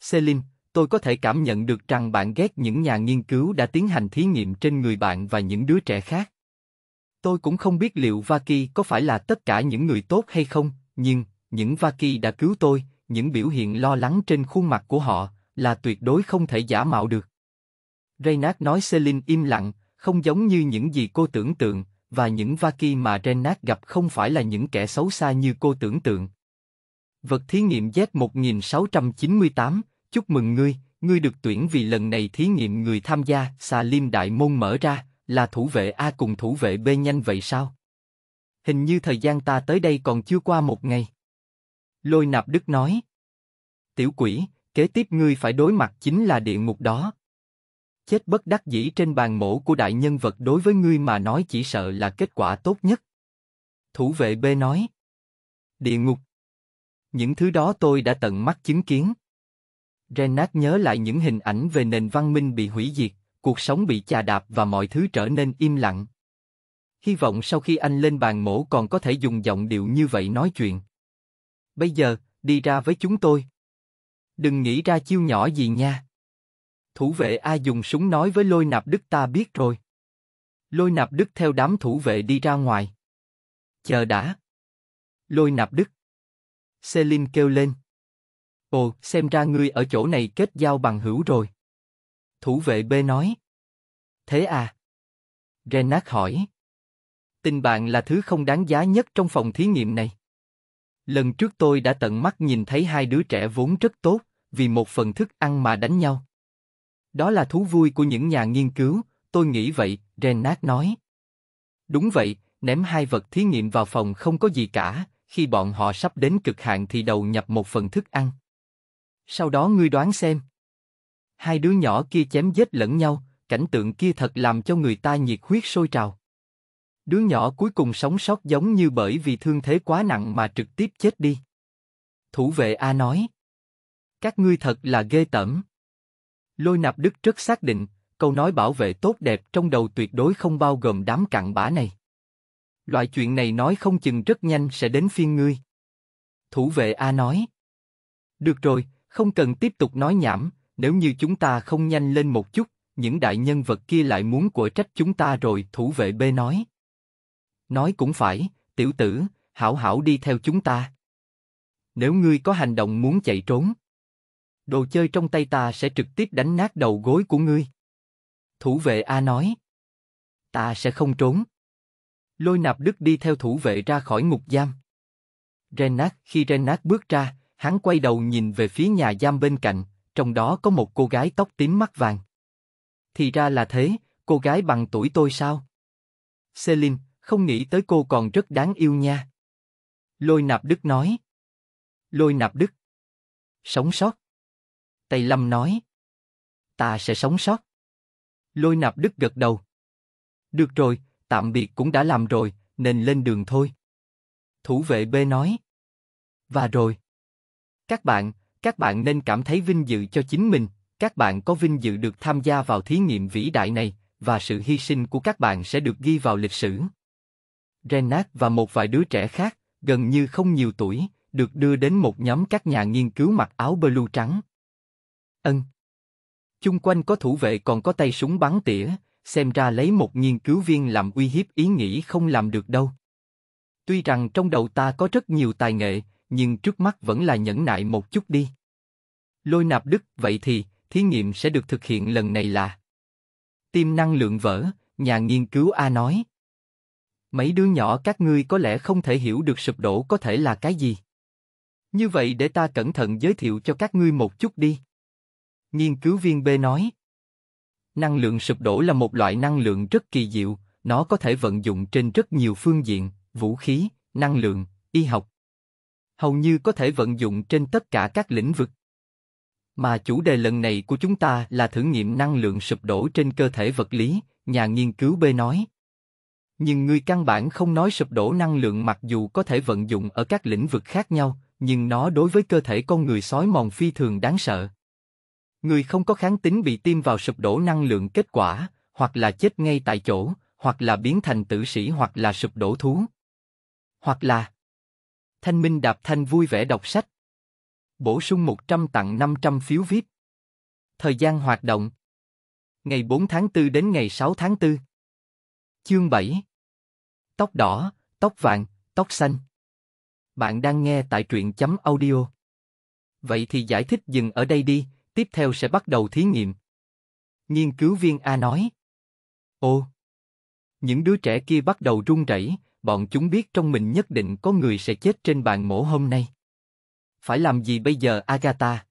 Selim, tôi có thể cảm nhận được rằng bạn ghét những nhà nghiên cứu đã tiến hành thí nghiệm trên người bạn và những đứa trẻ khác. Tôi cũng không biết liệu Vaki có phải là tất cả những người tốt hay không, nhưng những Vaki đã cứu tôi, những biểu hiện lo lắng trên khuôn mặt của họ là tuyệt đối không thể giả mạo được. Reynard nói Celine im lặng, không giống như những gì cô tưởng tượng, và những Vaki mà Reynard gặp không phải là những kẻ xấu xa như cô tưởng tượng. Vật thí nghiệm Z1698, chúc mừng ngươi, ngươi được tuyển vì lần này thí nghiệm người tham gia, Salim Đại Môn mở ra, là thủ vệ A cùng thủ vệ B nhanh vậy sao? Hình như thời gian ta tới đây còn chưa qua một ngày. Lôi Nạp Đức nói. Tiểu quỷ, kế tiếp ngươi phải đối mặt chính là địa ngục đó. Chết bất đắc dĩ trên bàn mổ của đại nhân vật đối với ngươi mà nói chỉ sợ là kết quả tốt nhất. Thủ vệ B nói. Địa ngục. Những thứ đó tôi đã tận mắt chứng kiến. Renat nhớ lại những hình ảnh về nền văn minh bị hủy diệt, cuộc sống bị chà đạp và mọi thứ trở nên im lặng. Hy vọng sau khi anh lên bàn mổ còn có thể dùng giọng điệu như vậy nói chuyện bây giờ, đi ra với chúng tôi. Đừng nghĩ ra chiêu nhỏ gì nha. Thủ vệ A dùng súng nói với lôi nạp đức ta biết rồi. Lôi nạp đức theo đám thủ vệ đi ra ngoài. Chờ đã. Lôi nạp đức. Selin kêu lên. Ồ, xem ra ngươi ở chỗ này kết giao bằng hữu rồi. Thủ vệ B nói. Thế à? Renat hỏi. Tình bạn là thứ không đáng giá nhất trong phòng thí nghiệm này. Lần trước tôi đã tận mắt nhìn thấy hai đứa trẻ vốn rất tốt, vì một phần thức ăn mà đánh nhau. Đó là thú vui của những nhà nghiên cứu, tôi nghĩ vậy, Renat nói. Đúng vậy, ném hai vật thí nghiệm vào phòng không có gì cả, khi bọn họ sắp đến cực hạn thì đầu nhập một phần thức ăn. Sau đó ngươi đoán xem. Hai đứa nhỏ kia chém giết lẫn nhau, cảnh tượng kia thật làm cho người ta nhiệt huyết sôi trào. Đứa nhỏ cuối cùng sống sót giống như bởi vì thương thế quá nặng mà trực tiếp chết đi. Thủ vệ A nói. Các ngươi thật là ghê tởm. Lôi nạp đức rất xác định, câu nói bảo vệ tốt đẹp trong đầu tuyệt đối không bao gồm đám cặn bã này. Loại chuyện này nói không chừng rất nhanh sẽ đến phiên ngươi. Thủ vệ A nói. Được rồi, không cần tiếp tục nói nhảm, nếu như chúng ta không nhanh lên một chút, những đại nhân vật kia lại muốn của trách chúng ta rồi, thủ vệ B nói. Nói cũng phải, tiểu tử, hảo hảo đi theo chúng ta. Nếu ngươi có hành động muốn chạy trốn, đồ chơi trong tay ta sẽ trực tiếp đánh nát đầu gối của ngươi. Thủ vệ A nói, ta sẽ không trốn. Lôi nạp đức đi theo thủ vệ ra khỏi ngục giam. Renat khi Renat bước ra, hắn quay đầu nhìn về phía nhà giam bên cạnh, trong đó có một cô gái tóc tím mắt vàng. Thì ra là thế, cô gái bằng tuổi tôi sao? Celine, không nghĩ tới cô còn rất đáng yêu nha. Lôi Nạp Đức nói. Lôi Nạp Đức. Sống sót. Tây Lâm nói. Ta sẽ sống sót. Lôi Nạp Đức gật đầu. Được rồi, tạm biệt cũng đã làm rồi, nên lên đường thôi. Thủ vệ B nói. Và rồi. Các bạn, các bạn nên cảm thấy vinh dự cho chính mình, các bạn có vinh dự được tham gia vào thí nghiệm vĩ đại này, và sự hy sinh của các bạn sẽ được ghi vào lịch sử. Renat và một vài đứa trẻ khác, gần như không nhiều tuổi, được đưa đến một nhóm các nhà nghiên cứu mặc áo blue trắng. Ân. Chung quanh có thủ vệ còn có tay súng bắn tỉa, xem ra lấy một nghiên cứu viên làm uy hiếp ý nghĩ không làm được đâu. Tuy rằng trong đầu ta có rất nhiều tài nghệ, nhưng trước mắt vẫn là nhẫn nại một chút đi. Lôi nạp đức, vậy thì, thí nghiệm sẽ được thực hiện lần này là Tiêm năng lượng vỡ, nhà nghiên cứu A nói. Mấy đứa nhỏ các ngươi có lẽ không thể hiểu được sụp đổ có thể là cái gì. Như vậy để ta cẩn thận giới thiệu cho các ngươi một chút đi. Nghiên cứu viên B nói. Năng lượng sụp đổ là một loại năng lượng rất kỳ diệu, nó có thể vận dụng trên rất nhiều phương diện, vũ khí, năng lượng, y học. Hầu như có thể vận dụng trên tất cả các lĩnh vực. Mà chủ đề lần này của chúng ta là thử nghiệm năng lượng sụp đổ trên cơ thể vật lý, nhà nghiên cứu B nói, nhưng ngươi căn bản không nói sụp đổ năng lượng mặc dù có thể vận dụng ở các lĩnh vực khác nhau, nhưng nó đối với cơ thể con người sói mòn phi thường đáng sợ. Người không có kháng tính bị tiêm vào sụp đổ năng lượng kết quả, hoặc là chết ngay tại chỗ, hoặc là biến thành tử sĩ hoặc là sụp đổ thú. Hoặc là Thanh Minh Đạp Thanh vui vẻ đọc sách. Bổ sung 100 tặng 500 phiếu VIP. Thời gian hoạt động Ngày 4 tháng 4 đến ngày 6 tháng 4 Chương 7 tóc đỏ, tóc vàng, tóc xanh. Bạn đang nghe tại truyện chấm audio. Vậy thì giải thích dừng ở đây đi, tiếp theo sẽ bắt đầu thí nghiệm. Nghiên cứu viên A nói. Ô! Những đứa trẻ kia bắt đầu run rẩy, bọn chúng biết trong mình nhất định có người sẽ chết trên bàn mổ hôm nay. Phải làm gì bây giờ Agatha?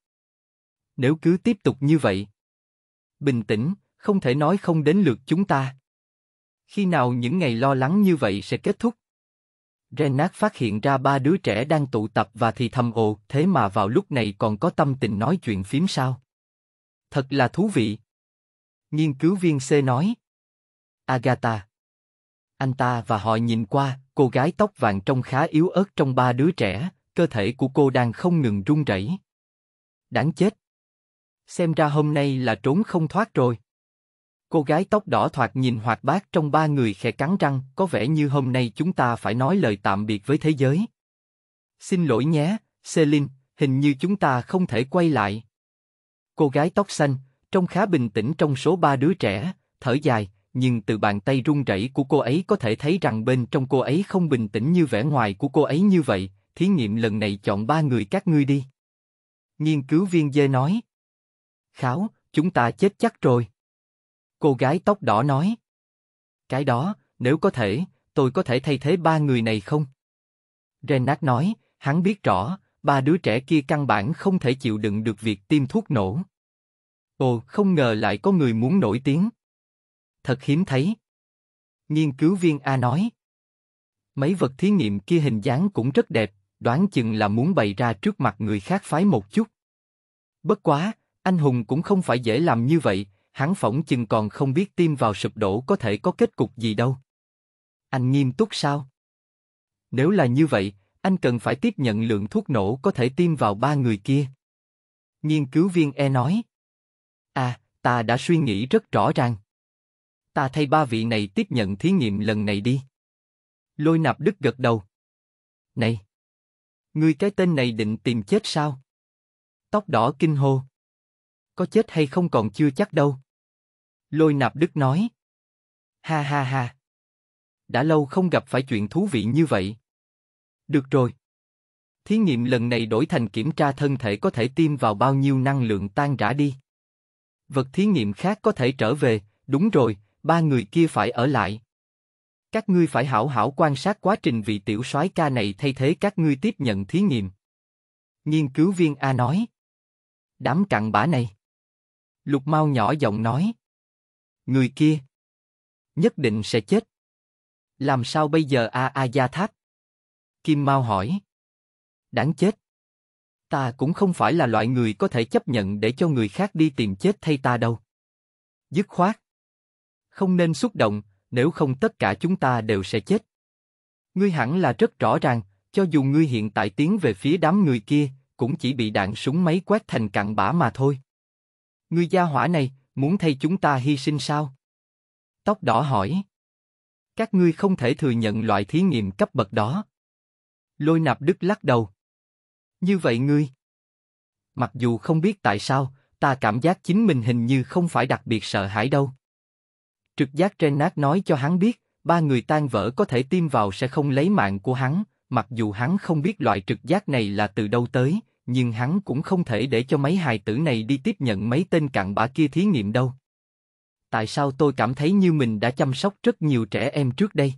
Nếu cứ tiếp tục như vậy. Bình tĩnh, không thể nói không đến lượt chúng ta. Khi nào những ngày lo lắng như vậy sẽ kết thúc? Renat phát hiện ra ba đứa trẻ đang tụ tập và thì thầm ồ, thế mà vào lúc này còn có tâm tình nói chuyện phím sao? Thật là thú vị. Nghiên cứu viên C nói. Agatha. Anh ta và họ nhìn qua, cô gái tóc vàng trông khá yếu ớt trong ba đứa trẻ, cơ thể của cô đang không ngừng run rẩy. Đáng chết. Xem ra hôm nay là trốn không thoát rồi. Cô gái tóc đỏ thoạt nhìn hoạt bát trong ba người khẽ cắn răng, có vẻ như hôm nay chúng ta phải nói lời tạm biệt với thế giới. Xin lỗi nhé, Celine, hình như chúng ta không thể quay lại. Cô gái tóc xanh, trông khá bình tĩnh trong số ba đứa trẻ, thở dài, nhưng từ bàn tay run rẩy của cô ấy có thể thấy rằng bên trong cô ấy không bình tĩnh như vẻ ngoài của cô ấy như vậy, thí nghiệm lần này chọn ba người các ngươi đi. Nghiên cứu viên dê nói. Kháo, chúng ta chết chắc rồi. Cô gái tóc đỏ nói. Cái đó, nếu có thể, tôi có thể thay thế ba người này không? Renat nói, hắn biết rõ, ba đứa trẻ kia căn bản không thể chịu đựng được việc tiêm thuốc nổ. Ồ, không ngờ lại có người muốn nổi tiếng. Thật hiếm thấy. Nghiên cứu viên A nói. Mấy vật thí nghiệm kia hình dáng cũng rất đẹp, đoán chừng là muốn bày ra trước mặt người khác phái một chút. Bất quá, anh hùng cũng không phải dễ làm như vậy, hắn phỏng chừng còn không biết tim vào sụp đổ có thể có kết cục gì đâu. Anh nghiêm túc sao? Nếu là như vậy, anh cần phải tiếp nhận lượng thuốc nổ có thể tiêm vào ba người kia. Nghiên cứu viên E nói. À, ta đã suy nghĩ rất rõ ràng. Ta thay ba vị này tiếp nhận thí nghiệm lần này đi. Lôi nạp đức gật đầu. Này! người cái tên này định tìm chết sao? Tóc đỏ kinh hô có chết hay không còn chưa chắc đâu. Lôi nạp đức nói. Ha ha ha. Đã lâu không gặp phải chuyện thú vị như vậy. Được rồi. Thí nghiệm lần này đổi thành kiểm tra thân thể có thể tiêm vào bao nhiêu năng lượng tan rã đi. Vật thí nghiệm khác có thể trở về, đúng rồi, ba người kia phải ở lại. Các ngươi phải hảo hảo quan sát quá trình vị tiểu soái ca này thay thế các ngươi tiếp nhận thí nghiệm. Nghiên cứu viên A nói. Đám cặn bã này. Lục Mao nhỏ giọng nói. Người kia. Nhất định sẽ chết. Làm sao bây giờ a a gia thác? Kim Mao hỏi. Đáng chết. Ta cũng không phải là loại người có thể chấp nhận để cho người khác đi tìm chết thay ta đâu. Dứt khoát. Không nên xúc động, nếu không tất cả chúng ta đều sẽ chết. Ngươi hẳn là rất rõ ràng, cho dù ngươi hiện tại tiến về phía đám người kia, cũng chỉ bị đạn súng máy quét thành cặn bã mà thôi. Ngươi gia hỏa này, muốn thay chúng ta hy sinh sao? Tóc đỏ hỏi. Các ngươi không thể thừa nhận loại thí nghiệm cấp bậc đó. Lôi nạp đức lắc đầu. Như vậy ngươi. Mặc dù không biết tại sao, ta cảm giác chính mình hình như không phải đặc biệt sợ hãi đâu. Trực giác trên nát nói cho hắn biết, ba người tan vỡ có thể tiêm vào sẽ không lấy mạng của hắn, mặc dù hắn không biết loại trực giác này là từ đâu tới, nhưng hắn cũng không thể để cho mấy hài tử này đi tiếp nhận mấy tên cặn bã kia thí nghiệm đâu. Tại sao tôi cảm thấy như mình đã chăm sóc rất nhiều trẻ em trước đây?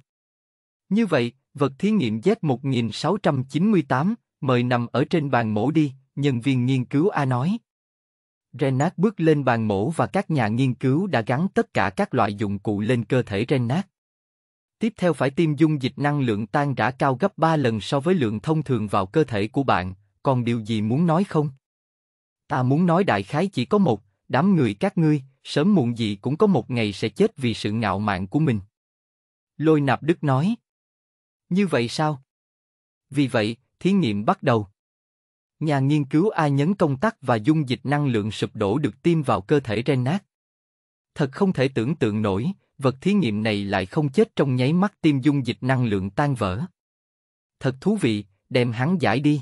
Như vậy, vật thí nghiệm Z1698 mời nằm ở trên bàn mổ đi, nhân viên nghiên cứu A nói. Renat bước lên bàn mổ và các nhà nghiên cứu đã gắn tất cả các loại dụng cụ lên cơ thể Renat. Tiếp theo phải tiêm dung dịch năng lượng tan rã cao gấp 3 lần so với lượng thông thường vào cơ thể của bạn, còn điều gì muốn nói không? Ta muốn nói đại khái chỉ có một, đám người các ngươi, sớm muộn gì cũng có một ngày sẽ chết vì sự ngạo mạn của mình. Lôi Nạp Đức nói. Như vậy sao? Vì vậy, thí nghiệm bắt đầu. Nhà nghiên cứu ai nhấn công tắc và dung dịch năng lượng sụp đổ được tiêm vào cơ thể Renat. Thật không thể tưởng tượng nổi, vật thí nghiệm này lại không chết trong nháy mắt tiêm dung dịch năng lượng tan vỡ. Thật thú vị, đem hắn giải đi.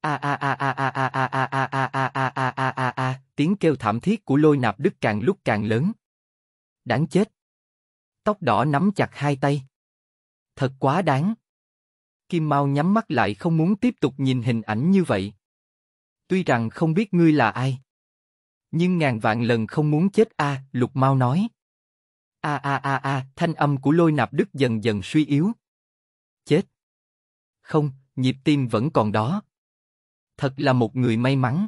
a a a a a a a a a a a a a a a a tiếng kêu thảm thiết của lôi nạp đức càng lúc càng lớn đáng chết tóc đỏ nắm chặt hai tay thật quá đáng kim mao nhắm mắt lại không muốn tiếp tục nhìn hình ảnh như vậy tuy rằng không biết ngươi là ai nhưng ngàn vạn lần không muốn chết a lục mao nói a a a a thanh âm của lôi nạp đức dần dần suy yếu chết không nhịp tim vẫn còn đó thật là một người may mắn.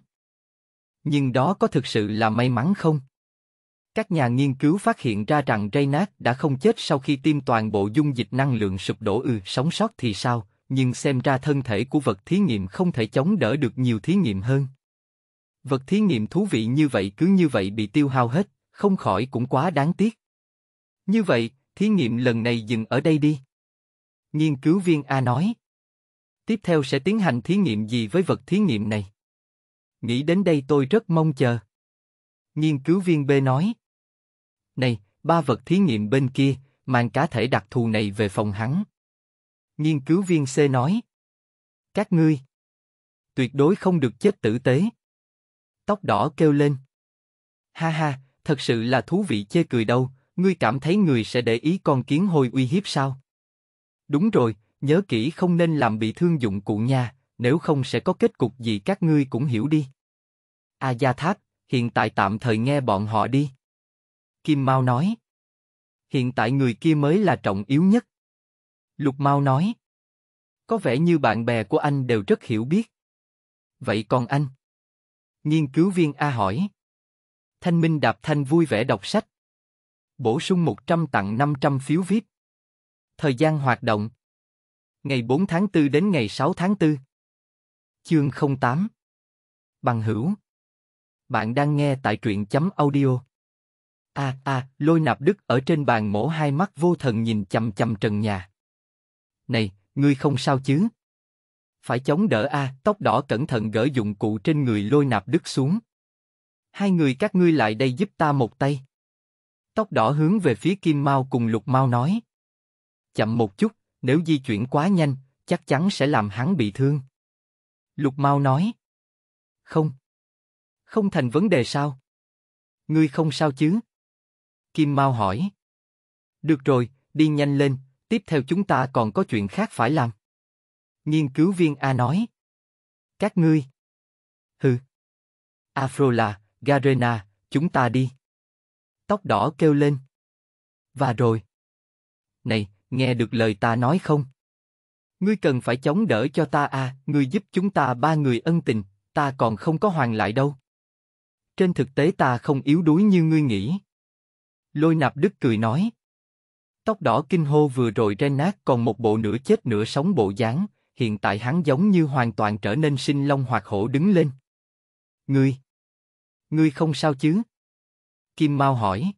Nhưng đó có thực sự là may mắn không? Các nhà nghiên cứu phát hiện ra rằng Reynard đã không chết sau khi tiêm toàn bộ dung dịch năng lượng sụp đổ ư, sống sót thì sao, nhưng xem ra thân thể của vật thí nghiệm không thể chống đỡ được nhiều thí nghiệm hơn. Vật thí nghiệm thú vị như vậy cứ như vậy bị tiêu hao hết, không khỏi cũng quá đáng tiếc. Như vậy, thí nghiệm lần này dừng ở đây đi. Nghiên cứu viên A nói tiếp theo sẽ tiến hành thí nghiệm gì với vật thí nghiệm này. Nghĩ đến đây tôi rất mong chờ. Nghiên cứu viên B nói. Này, ba vật thí nghiệm bên kia, mang cá thể đặc thù này về phòng hắn. Nghiên cứu viên C nói. Các ngươi, tuyệt đối không được chết tử tế. Tóc đỏ kêu lên. Ha ha, thật sự là thú vị chê cười đâu, ngươi cảm thấy người sẽ để ý con kiến hôi uy hiếp sao? Đúng rồi, nhớ kỹ không nên làm bị thương dụng cụ nha, nếu không sẽ có kết cục gì các ngươi cũng hiểu đi. A Gia Tháp, hiện tại tạm thời nghe bọn họ đi. Kim Mao nói. Hiện tại người kia mới là trọng yếu nhất. Lục Mao nói. Có vẻ như bạn bè của anh đều rất hiểu biết. Vậy còn anh? Nghiên cứu viên A hỏi. Thanh Minh Đạp Thanh vui vẻ đọc sách. Bổ sung 100 tặng 500 phiếu VIP. Thời gian hoạt động ngày 4 tháng 4 đến ngày 6 tháng 4. Chương 08 Bằng hữu Bạn đang nghe tại truyện chấm audio. À à, lôi nạp đức ở trên bàn mổ hai mắt vô thần nhìn chầm chầm trần nhà. Này, ngươi không sao chứ? Phải chống đỡ a, à, tóc đỏ cẩn thận gỡ dụng cụ trên người lôi nạp đức xuống. Hai người các ngươi lại đây giúp ta một tay. Tóc đỏ hướng về phía Kim mau cùng Lục mau nói. Chậm một chút nếu di chuyển quá nhanh, chắc chắn sẽ làm hắn bị thương. Lục Mao nói. Không. Không thành vấn đề sao? Ngươi không sao chứ? Kim Mao hỏi. Được rồi, đi nhanh lên, tiếp theo chúng ta còn có chuyện khác phải làm. Nghiên cứu viên A nói. Các ngươi. Hừ. Afrola, Garena, chúng ta đi. Tóc đỏ kêu lên. Và rồi. Này, nghe được lời ta nói không? Ngươi cần phải chống đỡ cho ta à, ngươi giúp chúng ta ba người ân tình, ta còn không có hoàn lại đâu. Trên thực tế ta không yếu đuối như ngươi nghĩ. Lôi nạp đức cười nói. Tóc đỏ kinh hô vừa rồi nát, còn một bộ nửa chết nửa sống bộ dáng, hiện tại hắn giống như hoàn toàn trở nên sinh long hoặc hổ đứng lên. Ngươi! Ngươi không sao chứ? Kim Mao hỏi.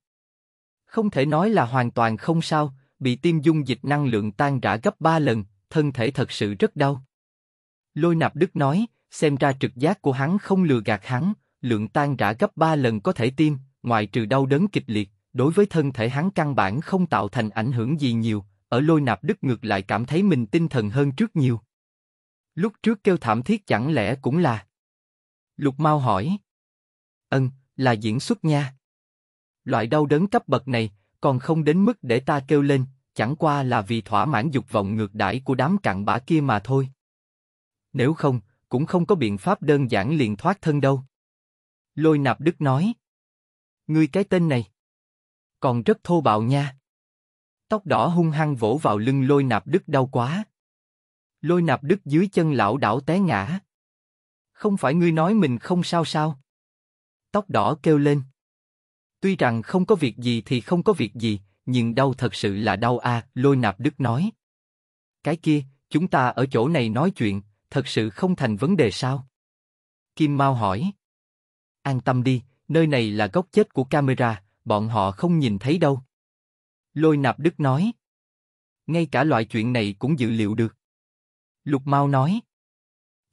Không thể nói là hoàn toàn không sao, bị tiêm dung dịch năng lượng tan rã gấp 3 lần, thân thể thật sự rất đau. Lôi Nạp Đức nói, xem ra trực giác của hắn không lừa gạt hắn, lượng tan rã gấp 3 lần có thể tiêm, ngoài trừ đau đớn kịch liệt, đối với thân thể hắn căn bản không tạo thành ảnh hưởng gì nhiều, ở Lôi Nạp Đức ngược lại cảm thấy mình tinh thần hơn trước nhiều. Lúc trước kêu thảm thiết chẳng lẽ cũng là... Lục Mao hỏi. Ân, là diễn xuất nha. Loại đau đớn cấp bậc này, còn không đến mức để ta kêu lên, chẳng qua là vì thỏa mãn dục vọng ngược đãi của đám cặn bã kia mà thôi. Nếu không, cũng không có biện pháp đơn giản liền thoát thân đâu. Lôi nạp đức nói. Ngươi cái tên này. Còn rất thô bạo nha. Tóc đỏ hung hăng vỗ vào lưng lôi nạp đức đau quá. Lôi nạp đức dưới chân lão đảo té ngã. Không phải ngươi nói mình không sao sao. Tóc đỏ kêu lên. Tuy rằng không có việc gì thì không có việc gì, nhưng đau thật sự là đau a. lôi nạp đức nói. Cái kia, chúng ta ở chỗ này nói chuyện, thật sự không thành vấn đề sao? Kim Mao hỏi. An tâm đi, nơi này là góc chết của camera, bọn họ không nhìn thấy đâu. Lôi nạp đức nói. Ngay cả loại chuyện này cũng dự liệu được. Lục Mao nói.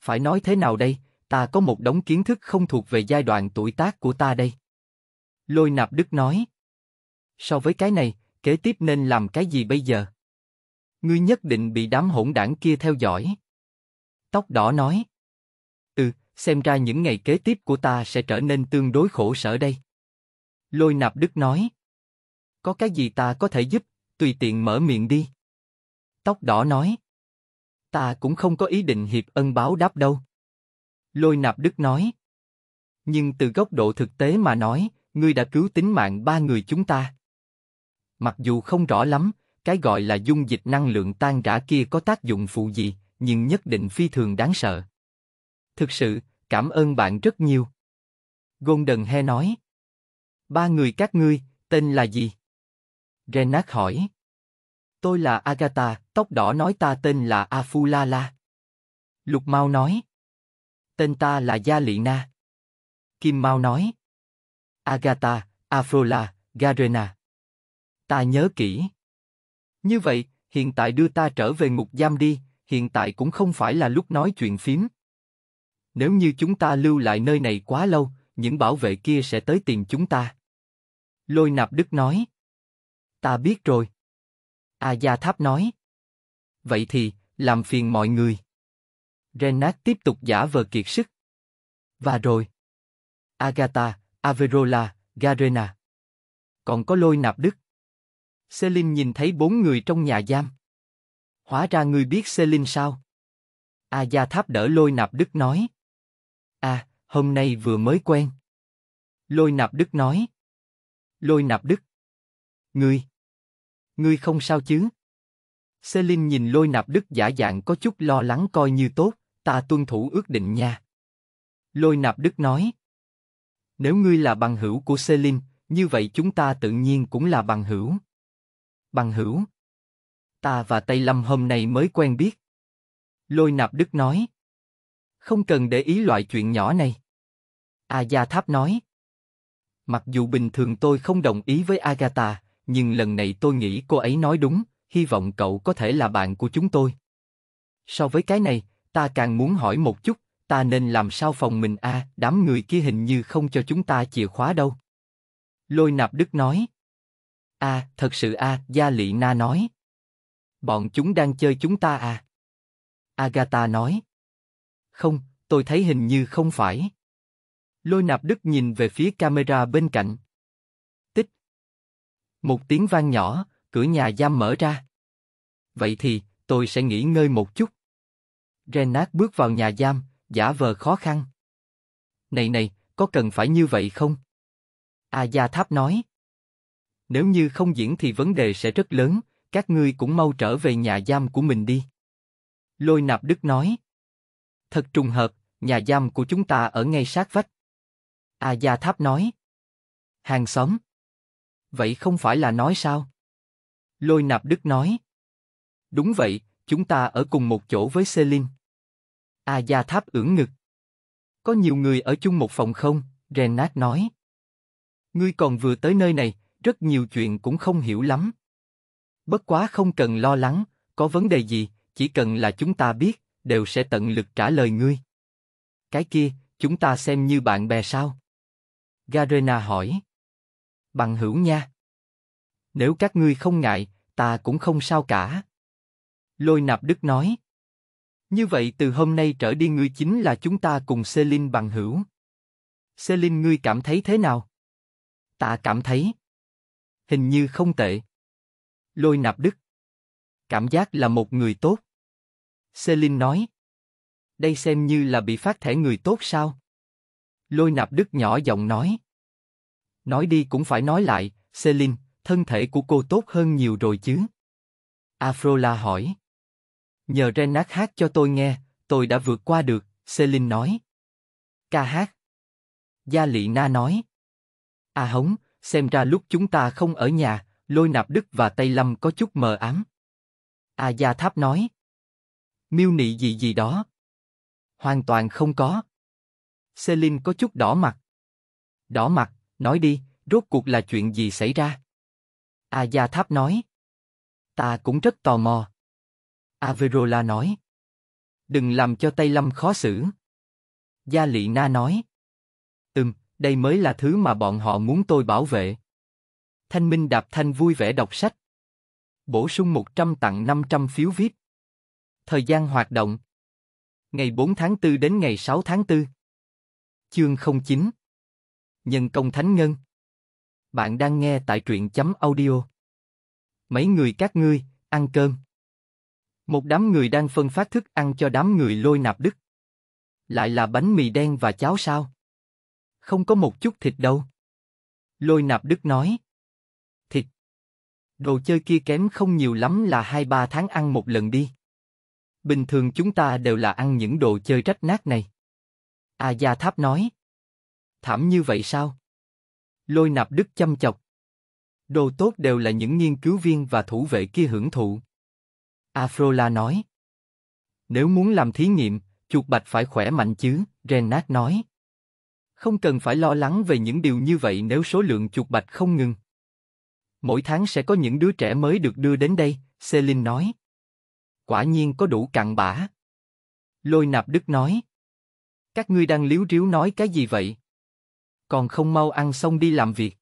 Phải nói thế nào đây, ta có một đống kiến thức không thuộc về giai đoạn tuổi tác của ta đây. Lôi Nạp Đức nói. So với cái này, kế tiếp nên làm cái gì bây giờ? Ngươi nhất định bị đám hỗn đảng kia theo dõi. Tóc đỏ nói. Ừ, xem ra những ngày kế tiếp của ta sẽ trở nên tương đối khổ sở đây. Lôi Nạp Đức nói. Có cái gì ta có thể giúp, tùy tiện mở miệng đi. Tóc đỏ nói. Ta cũng không có ý định hiệp ân báo đáp đâu. Lôi Nạp Đức nói. Nhưng từ góc độ thực tế mà nói, ngươi đã cứu tính mạng ba người chúng ta. Mặc dù không rõ lắm, cái gọi là dung dịch năng lượng tan rã kia có tác dụng phụ gì, nhưng nhất định phi thường đáng sợ. Thực sự, cảm ơn bạn rất nhiều. Golden He nói. Ba người các ngươi, tên là gì? Renat hỏi. Tôi là Agatha, tóc đỏ nói ta tên là Afulala. Lục Mao nói. Tên ta là Gia Lị Na. Kim Mao nói. Agatha, Afrola, Garena. Ta nhớ kỹ. Như vậy, hiện tại đưa ta trở về ngục giam đi, hiện tại cũng không phải là lúc nói chuyện phím. Nếu như chúng ta lưu lại nơi này quá lâu, những bảo vệ kia sẽ tới tìm chúng ta. Lôi Nạp Đức nói. Ta biết rồi. A Gia Tháp nói. Vậy thì, làm phiền mọi người. Renat tiếp tục giả vờ kiệt sức. Và rồi. Agatha, Averola, Garena. Còn có lôi nạp đức. Selin nhìn thấy bốn người trong nhà giam. Hóa ra ngươi biết Selin sao? A Gia Tháp đỡ lôi nạp đức nói. À, hôm nay vừa mới quen. Lôi nạp đức nói. Lôi nạp đức. Ngươi. Ngươi không sao chứ? Selin nhìn lôi nạp đức giả dạng có chút lo lắng coi như tốt, ta tuân thủ ước định nha. Lôi nạp đức nói. Nếu ngươi là bằng hữu của Celine, như vậy chúng ta tự nhiên cũng là bằng hữu. Bằng hữu. Ta và Tây Lâm hôm nay mới quen biết. Lôi Nạp Đức nói. Không cần để ý loại chuyện nhỏ này. A Gia Tháp nói. Mặc dù bình thường tôi không đồng ý với Agatha, nhưng lần này tôi nghĩ cô ấy nói đúng, hy vọng cậu có thể là bạn của chúng tôi. So với cái này, ta càng muốn hỏi một chút, ta nên làm sao phòng mình a? À, đám người kia hình như không cho chúng ta chìa khóa đâu. Lôi Nạp Đức nói. A, à, thật sự a, à, Gia Lị Na nói. Bọn chúng đang chơi chúng ta à? Agatha nói. Không, tôi thấy hình như không phải. Lôi Nạp Đức nhìn về phía camera bên cạnh. Tích. Một tiếng vang nhỏ, cửa nhà giam mở ra. Vậy thì, tôi sẽ nghỉ ngơi một chút. Renat bước vào nhà giam, giả vờ khó khăn. Này này, có cần phải như vậy không? A Gia Tháp nói. Nếu như không diễn thì vấn đề sẽ rất lớn, các ngươi cũng mau trở về nhà giam của mình đi. Lôi Nạp Đức nói. Thật trùng hợp, nhà giam của chúng ta ở ngay sát vách. A Gia Tháp nói. Hàng xóm. Vậy không phải là nói sao? Lôi Nạp Đức nói. Đúng vậy, chúng ta ở cùng một chỗ với Celine. A à, Gia Tháp ưỡn ngực. Có nhiều người ở chung một phòng không? Renat nói. Ngươi còn vừa tới nơi này, rất nhiều chuyện cũng không hiểu lắm. Bất quá không cần lo lắng, có vấn đề gì, chỉ cần là chúng ta biết, đều sẽ tận lực trả lời ngươi. Cái kia, chúng ta xem như bạn bè sao? Garena hỏi. Bằng hữu nha. Nếu các ngươi không ngại, ta cũng không sao cả. Lôi nạp đức nói. Như vậy từ hôm nay trở đi ngươi chính là chúng ta cùng Celine bằng hữu. Celine ngươi cảm thấy thế nào? Ta cảm thấy. Hình như không tệ. Lôi nạp đức. Cảm giác là một người tốt. Celine nói. Đây xem như là bị phát thẻ người tốt sao? Lôi nạp đức nhỏ giọng nói. Nói đi cũng phải nói lại, Celine thân thể của cô tốt hơn nhiều rồi chứ? Afrola hỏi. Nhờ Renat hát cho tôi nghe, tôi đã vượt qua được, Celine nói. Ca hát. Gia Lị Na nói. À hống, xem ra lúc chúng ta không ở nhà, lôi nạp đức và Tây Lâm có chút mờ ám. À Gia Tháp nói. Miêu nị gì gì đó. Hoàn toàn không có. Celine có chút đỏ mặt. Đỏ mặt, nói đi, rốt cuộc là chuyện gì xảy ra? A Gia Tháp nói. Ta cũng rất tò mò. Averola nói. Đừng làm cho Tây Lâm khó xử. Gia Lị Na nói. Ừm, đây mới là thứ mà bọn họ muốn tôi bảo vệ. Thanh Minh Đạp Thanh vui vẻ đọc sách. Bổ sung 100 tặng 500 phiếu viết. Thời gian hoạt động. Ngày 4 tháng 4 đến ngày 6 tháng 4. Chương 09. Nhân công thánh ngân. Bạn đang nghe tại truyện chấm audio. Mấy người các ngươi, ăn cơm. Một đám người đang phân phát thức ăn cho đám người lôi nạp đức. Lại là bánh mì đen và cháo sao? Không có một chút thịt đâu. Lôi nạp đức nói. Thịt. Đồ chơi kia kém không nhiều lắm là hai ba tháng ăn một lần đi. Bình thường chúng ta đều là ăn những đồ chơi rách nát này. A à, Gia Tháp nói. Thảm như vậy sao? Lôi nạp đức chăm chọc. Đồ tốt đều là những nghiên cứu viên và thủ vệ kia hưởng thụ. Afrola nói. Nếu muốn làm thí nghiệm, chuột bạch phải khỏe mạnh chứ, Renat nói. Không cần phải lo lắng về những điều như vậy nếu số lượng chuột bạch không ngừng. Mỗi tháng sẽ có những đứa trẻ mới được đưa đến đây, Celine nói. Quả nhiên có đủ cặn bã. Lôi nạp đức nói. Các ngươi đang liếu riếu nói cái gì vậy? Còn không mau ăn xong đi làm việc.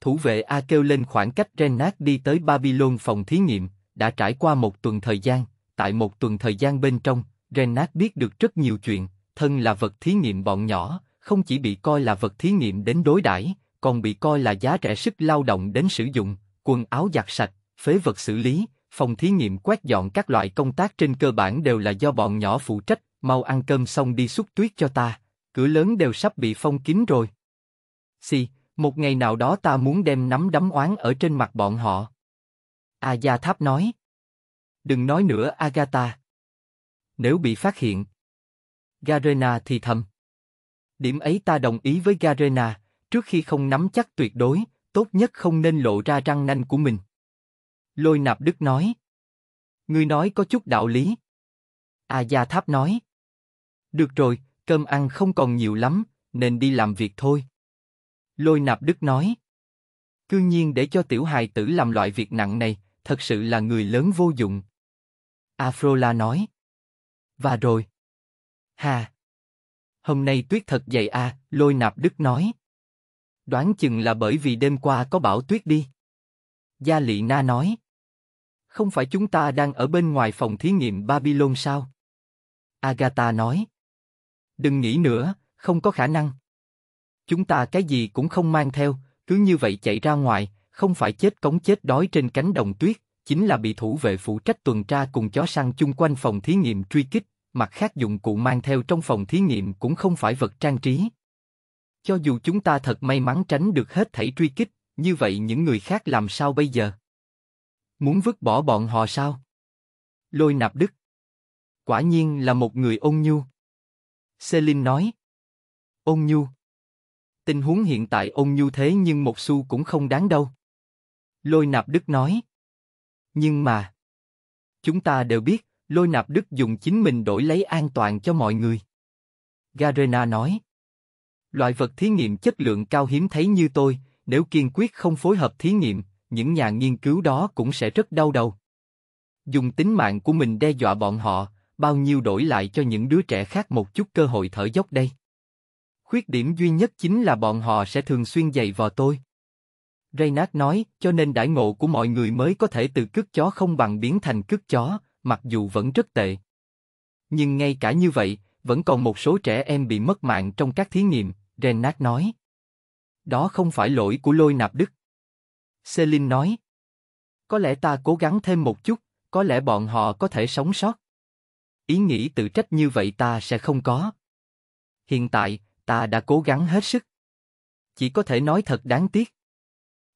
Thủ vệ A kêu lên khoảng cách Renat đi tới Babylon phòng thí nghiệm, đã trải qua một tuần thời gian, tại một tuần thời gian bên trong, Renat biết được rất nhiều chuyện, thân là vật thí nghiệm bọn nhỏ, không chỉ bị coi là vật thí nghiệm đến đối đãi, còn bị coi là giá rẻ sức lao động đến sử dụng, quần áo giặt sạch, phế vật xử lý, phòng thí nghiệm quét dọn các loại công tác trên cơ bản đều là do bọn nhỏ phụ trách, mau ăn cơm xong đi xúc tuyết cho ta, cửa lớn đều sắp bị phong kín rồi. si, một ngày nào đó ta muốn đem nắm đấm oán ở trên mặt bọn họ. A Gia Tháp nói. Đừng nói nữa Agatha. Nếu bị phát hiện. Garena thì thầm. Điểm ấy ta đồng ý với Garena, trước khi không nắm chắc tuyệt đối, tốt nhất không nên lộ ra răng nanh của mình. Lôi nạp đức nói. Ngươi nói có chút đạo lý. A Gia Tháp nói. Được rồi, cơm ăn không còn nhiều lắm, nên đi làm việc thôi. Lôi nạp đức nói. Cương nhiên để cho tiểu hài tử làm loại việc nặng này, thật sự là người lớn vô dụng. Afrola nói. Và rồi. Hà. Hôm nay tuyết thật dày à, lôi nạp đức nói. Đoán chừng là bởi vì đêm qua có bão tuyết đi. Gia Lị Na nói. Không phải chúng ta đang ở bên ngoài phòng thí nghiệm Babylon sao? Agatha nói. Đừng nghĩ nữa, không có khả năng. Chúng ta cái gì cũng không mang theo, cứ như vậy chạy ra ngoài, không phải chết cống chết đói trên cánh đồng tuyết, chính là bị thủ vệ phụ trách tuần tra cùng chó săn chung quanh phòng thí nghiệm truy kích, mặt khác dụng cụ mang theo trong phòng thí nghiệm cũng không phải vật trang trí. Cho dù chúng ta thật may mắn tránh được hết thảy truy kích, như vậy những người khác làm sao bây giờ? Muốn vứt bỏ bọn họ sao? Lôi nạp đức. Quả nhiên là một người ôn nhu. Celine nói. Ôn nhu. Tình huống hiện tại ôn nhu thế nhưng một xu cũng không đáng đâu. Lôi Nạp Đức nói. Nhưng mà... Chúng ta đều biết, Lôi Nạp Đức dùng chính mình đổi lấy an toàn cho mọi người. Garena nói. Loại vật thí nghiệm chất lượng cao hiếm thấy như tôi, nếu kiên quyết không phối hợp thí nghiệm, những nhà nghiên cứu đó cũng sẽ rất đau đầu. Dùng tính mạng của mình đe dọa bọn họ, bao nhiêu đổi lại cho những đứa trẻ khác một chút cơ hội thở dốc đây. Khuyết điểm duy nhất chính là bọn họ sẽ thường xuyên dày vò tôi. Reynard nói, cho nên đãi ngộ của mọi người mới có thể từ cước chó không bằng biến thành cước chó, mặc dù vẫn rất tệ. Nhưng ngay cả như vậy, vẫn còn một số trẻ em bị mất mạng trong các thí nghiệm, Renat nói. Đó không phải lỗi của lôi nạp đức. Celine nói. Có lẽ ta cố gắng thêm một chút, có lẽ bọn họ có thể sống sót. Ý nghĩ tự trách như vậy ta sẽ không có. Hiện tại, ta đã cố gắng hết sức. Chỉ có thể nói thật đáng tiếc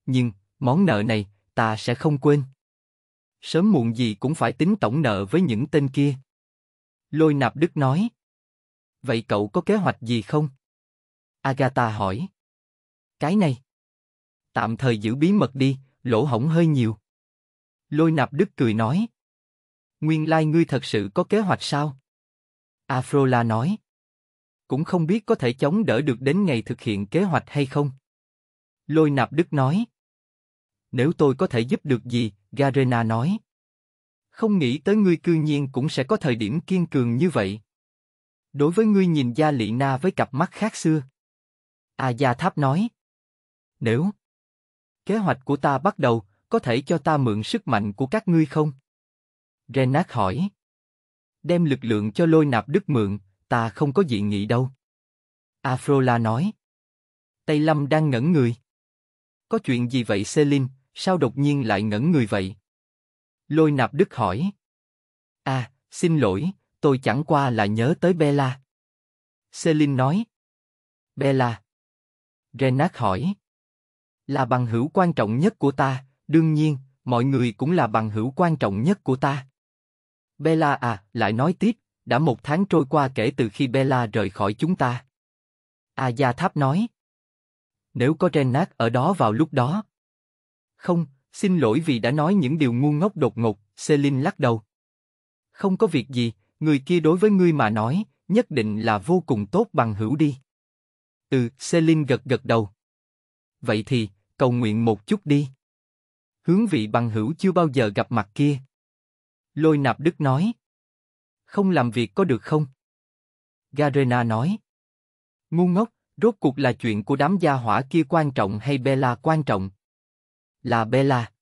nhưng món nợ này ta sẽ không quên. Sớm muộn gì cũng phải tính tổng nợ với những tên kia. Lôi Nạp Đức nói. Vậy cậu có kế hoạch gì không? Agatha hỏi. Cái này. Tạm thời giữ bí mật đi, lỗ hổng hơi nhiều. Lôi Nạp Đức cười nói. Nguyên lai ngươi thật sự có kế hoạch sao? Afrola nói. Cũng không biết có thể chống đỡ được đến ngày thực hiện kế hoạch hay không. Lôi Nạp Đức nói nếu tôi có thể giúp được gì, Garena nói. Không nghĩ tới ngươi cư nhiên cũng sẽ có thời điểm kiên cường như vậy. Đối với ngươi nhìn Gia Lị Na với cặp mắt khác xưa. A à, Gia Tháp nói. Nếu kế hoạch của ta bắt đầu, có thể cho ta mượn sức mạnh của các ngươi không? Renat hỏi. Đem lực lượng cho lôi nạp đức mượn, ta không có dị nghị đâu. Afrola nói. Tây Lâm đang ngẩn người. Có chuyện gì vậy Selin, sao đột nhiên lại ngẩn người vậy? Lôi nạp đức hỏi. À, xin lỗi, tôi chẳng qua là nhớ tới Bella. Celine nói. Bella. Renat hỏi. Là bằng hữu quan trọng nhất của ta, đương nhiên, mọi người cũng là bằng hữu quan trọng nhất của ta. Bella à, lại nói tiếp, đã một tháng trôi qua kể từ khi Bella rời khỏi chúng ta. A Gia Tháp nói. Nếu có Renat ở đó vào lúc đó, không, xin lỗi vì đã nói những điều ngu ngốc đột ngột, Celine lắc đầu. Không có việc gì, người kia đối với ngươi mà nói, nhất định là vô cùng tốt bằng hữu đi. Ừ, Celine gật gật đầu. Vậy thì, cầu nguyện một chút đi. Hướng vị bằng hữu chưa bao giờ gặp mặt kia. Lôi nạp đức nói. Không làm việc có được không? Garena nói. Ngu ngốc, rốt cuộc là chuyện của đám gia hỏa kia quan trọng hay Bella quan trọng, là Bella.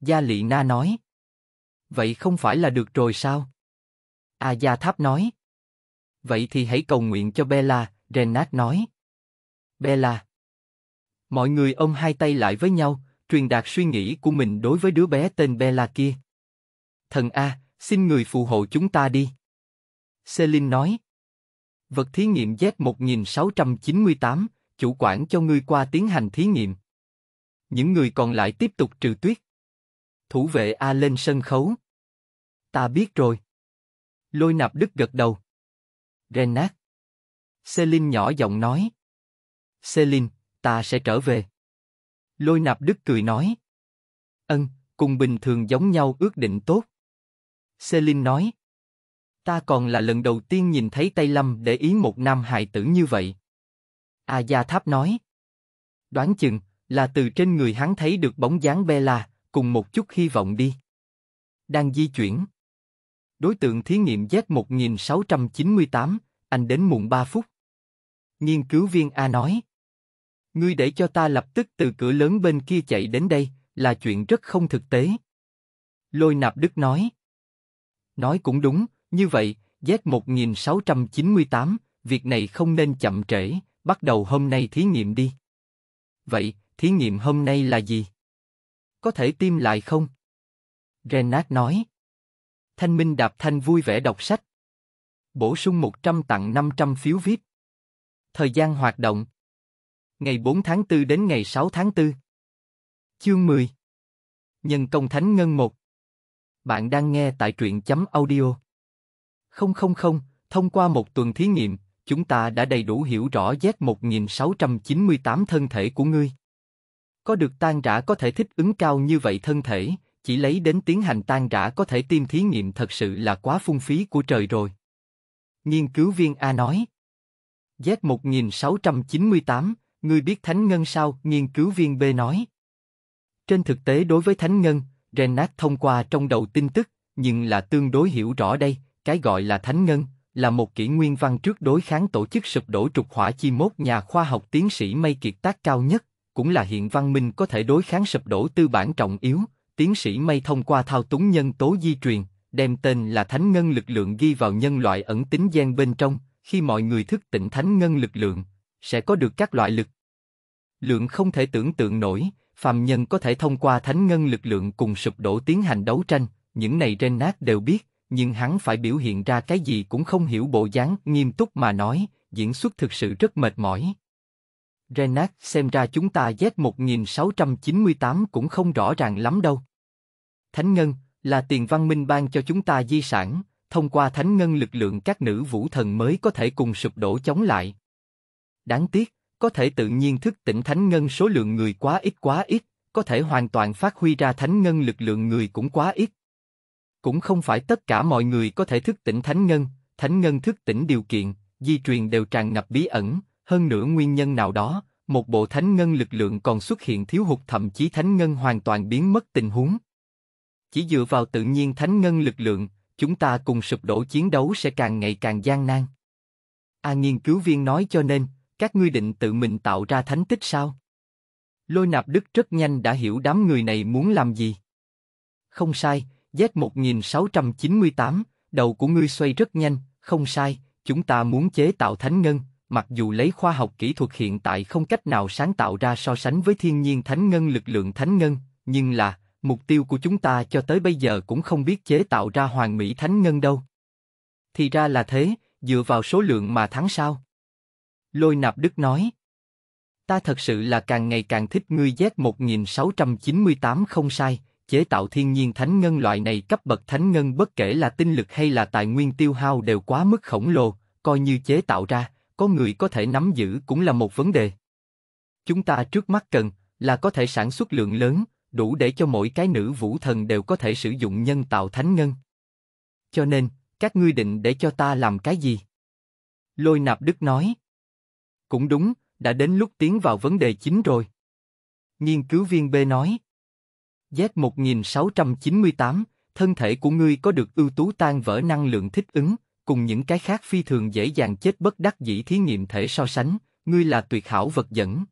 Gia Lị Na nói. Vậy không phải là được rồi sao? A à, Gia Tháp nói. Vậy thì hãy cầu nguyện cho Bella, Renat nói. Bella. Mọi người ôm hai tay lại với nhau, truyền đạt suy nghĩ của mình đối với đứa bé tên Bella kia. Thần A, xin người phù hộ chúng ta đi. Celine nói. Vật thí nghiệm Z1698, chủ quản cho ngươi qua tiến hành thí nghiệm. Những người còn lại tiếp tục trừ tuyết. Thủ vệ A lên sân khấu. Ta biết rồi. Lôi nạp đức gật đầu. Renat. Celine nhỏ giọng nói. Celine, ta sẽ trở về. Lôi nạp đức cười nói. Ân, cùng bình thường giống nhau ước định tốt. Celine nói. Ta còn là lần đầu tiên nhìn thấy Tây Lâm để ý một nam hài tử như vậy. A Gia Tháp nói. Đoán chừng, là từ trên người hắn thấy được bóng dáng Bella, cùng một chút hy vọng đi. Đang di chuyển. Đối tượng thí nghiệm Z1698, anh đến muộn 3 phút. Nghiên cứu viên A nói. Ngươi để cho ta lập tức từ cửa lớn bên kia chạy đến đây, là chuyện rất không thực tế. Lôi nạp đức nói. Nói cũng đúng, như vậy, Z1698, việc này không nên chậm trễ, bắt đầu hôm nay thí nghiệm đi. Vậy, thí nghiệm hôm nay là gì? Có thể tiêm lại không? Renat nói. Thanh Minh Đạp Thanh vui vẻ đọc sách. Bổ sung 100 tặng 500 phiếu VIP. Thời gian hoạt động. Ngày 4 tháng 4 đến ngày 6 tháng 4. Chương 10. Nhân công Thánh Ngân 1. Bạn đang nghe tại truyện chấm audio. Không không không, thông qua một tuần thí nghiệm, chúng ta đã đầy đủ hiểu rõ Z1698 thân thể của ngươi. Có được tan rã có thể thích ứng cao như vậy thân thể, chỉ lấy đến tiến hành tan rã có thể tiêm thí nghiệm thật sự là quá phung phí của trời rồi. Nghiên cứu viên A nói. Z1698, ngươi biết Thánh Ngân sao? Nghiên cứu viên B nói. Trên thực tế đối với Thánh Ngân, Renat thông qua trong đầu tin tức, nhưng là tương đối hiểu rõ đây, cái gọi là Thánh Ngân, là một kỷ nguyên văn trước đối kháng tổ chức sụp đổ trục hỏa chi mốt nhà khoa học tiến sĩ Mây Kiệt tác cao nhất, cũng là hiện văn minh có thể đối kháng sụp đổ tư bản trọng yếu, tiến sĩ May thông qua thao túng nhân tố di truyền, đem tên là thánh ngân lực lượng ghi vào nhân loại ẩn tính gian bên trong, khi mọi người thức tỉnh thánh ngân lực lượng, sẽ có được các loại lực. Lượng không thể tưởng tượng nổi, phàm nhân có thể thông qua thánh ngân lực lượng cùng sụp đổ tiến hành đấu tranh, những này trên nát đều biết, nhưng hắn phải biểu hiện ra cái gì cũng không hiểu bộ dáng, nghiêm túc mà nói, diễn xuất thực sự rất mệt mỏi. Renat xem ra chúng ta Z1698 cũng không rõ ràng lắm đâu. Thánh Ngân là tiền văn minh ban cho chúng ta di sản, thông qua Thánh Ngân lực lượng các nữ vũ thần mới có thể cùng sụp đổ chống lại. Đáng tiếc, có thể tự nhiên thức tỉnh Thánh Ngân số lượng người quá ít quá ít, có thể hoàn toàn phát huy ra Thánh Ngân lực lượng người cũng quá ít. Cũng không phải tất cả mọi người có thể thức tỉnh Thánh Ngân, Thánh Ngân thức tỉnh điều kiện, di truyền đều tràn ngập bí ẩn, hơn nữa nguyên nhân nào đó, một bộ thánh ngân lực lượng còn xuất hiện thiếu hụt thậm chí thánh ngân hoàn toàn biến mất tình huống. Chỉ dựa vào tự nhiên thánh ngân lực lượng, chúng ta cùng sụp đổ chiến đấu sẽ càng ngày càng gian nan. A à, nghiên cứu viên nói cho nên, các ngươi định tự mình tạo ra thánh tích sao? Lôi nạp đức rất nhanh đã hiểu đám người này muốn làm gì. Không sai, Z1698, đầu của ngươi xoay rất nhanh, không sai, chúng ta muốn chế tạo thánh ngân, mặc dù lấy khoa học kỹ thuật hiện tại không cách nào sáng tạo ra so sánh với thiên nhiên thánh ngân lực lượng thánh ngân, nhưng là, mục tiêu của chúng ta cho tới bây giờ cũng không biết chế tạo ra hoàng mỹ thánh ngân đâu. Thì ra là thế, dựa vào số lượng mà thắng sao. Lôi Nạp Đức nói, ta thật sự là càng ngày càng thích ngươi Z1698 không sai, chế tạo thiên nhiên thánh ngân loại này cấp bậc thánh ngân bất kể là tinh lực hay là tài nguyên tiêu hao đều quá mức khổng lồ, coi như chế tạo ra, có người có thể nắm giữ cũng là một vấn đề. Chúng ta trước mắt cần là có thể sản xuất lượng lớn, đủ để cho mỗi cái nữ vũ thần đều có thể sử dụng nhân tạo thánh ngân. Cho nên, các ngươi định để cho ta làm cái gì? Lôi Nạp Đức nói. Cũng đúng, đã đến lúc tiến vào vấn đề chính rồi. Nghiên cứu viên B nói. Z1698, thân thể của ngươi có được ưu tú tan vỡ năng lượng thích ứng, cùng những cái khác phi thường dễ dàng chết bất đắc dĩ thí nghiệm thể so sánh, ngươi là tuyệt hảo vật dẫn.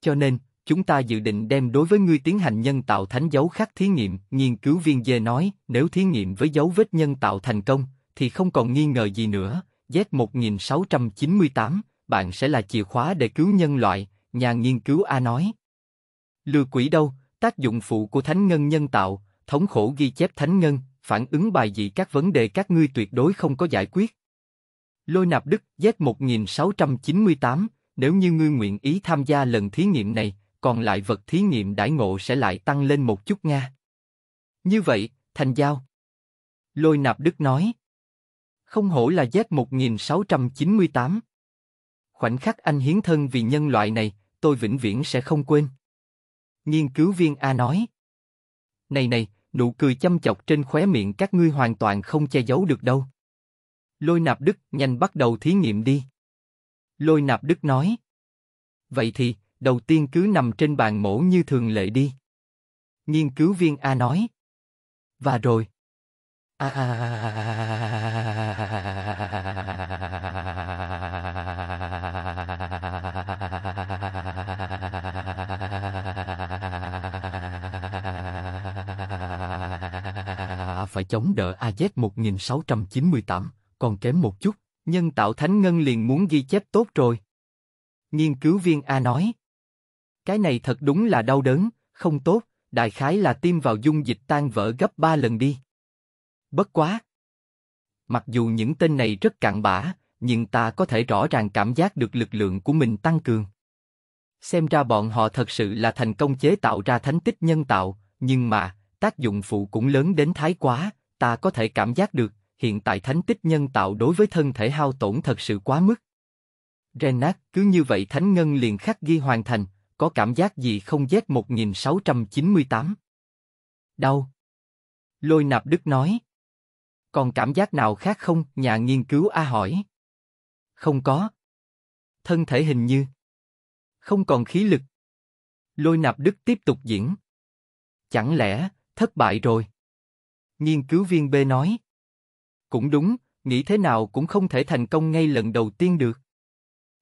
Cho nên, chúng ta dự định đem đối với ngươi tiến hành nhân tạo thánh dấu khác thí nghiệm, nghiên cứu viên dê nói, nếu thí nghiệm với dấu vết nhân tạo thành công, thì không còn nghi ngờ gì nữa, Z1698, bạn sẽ là chìa khóa để cứu nhân loại, nhà nghiên cứu A nói. Lừa quỷ đâu, tác dụng phụ của thánh ngân nhân tạo, thống khổ ghi chép thánh ngân, phản ứng bài gì các vấn đề các ngươi tuyệt đối không có giải quyết. Lôi nạp đức, Z1698, nếu như ngươi nguyện ý tham gia lần thí nghiệm này, còn lại vật thí nghiệm đãi ngộ sẽ lại tăng lên một chút Nga. Như vậy, thành giao. Lôi nạp đức nói. Không hổ là Z1698. Khoảnh khắc anh hiến thân vì nhân loại này, tôi vĩnh viễn sẽ không quên. Nghiên cứu viên A nói. Này này, nụ cười chăm chọc trên khóe miệng các ngươi hoàn toàn không che giấu được đâu. Lôi Nạp Đức, nhanh bắt đầu thí nghiệm đi. Lôi Nạp Đức nói. Vậy thì, đầu tiên cứ nằm trên bàn mổ như thường lệ đi. Nghiên cứu viên A nói. Và rồi. À... chống đỡ AZ 1698, còn kém một chút, nhân tạo thánh ngân liền muốn ghi chép tốt rồi. Nghiên cứu viên A nói. Cái này thật đúng là đau đớn, không tốt, đại khái là tiêm vào dung dịch tan vỡ gấp 3 lần đi. Bất quá. Mặc dù những tên này rất cạn bã, nhưng ta có thể rõ ràng cảm giác được lực lượng của mình tăng cường. Xem ra bọn họ thật sự là thành công chế tạo ra thánh tích nhân tạo, nhưng mà, tác dụng phụ cũng lớn đến thái quá, ta có thể cảm giác được, hiện tại thánh tích nhân tạo đối với thân thể hao tổn thật sự quá mức. Renat, cứ như vậy Thánh Ngân liền khắc ghi hoàn thành, có cảm giác gì không Z1698? Đau. Lôi Nạp Đức nói. Còn cảm giác nào khác không, nhà nghiên cứu A hỏi. Không có. Thân thể hình như. Không còn khí lực. Lôi Nạp Đức tiếp tục diễn. Chẳng lẽ, thất bại rồi? nghiên cứu viên B nói. Cũng đúng, nghĩ thế nào cũng không thể thành công ngay lần đầu tiên được.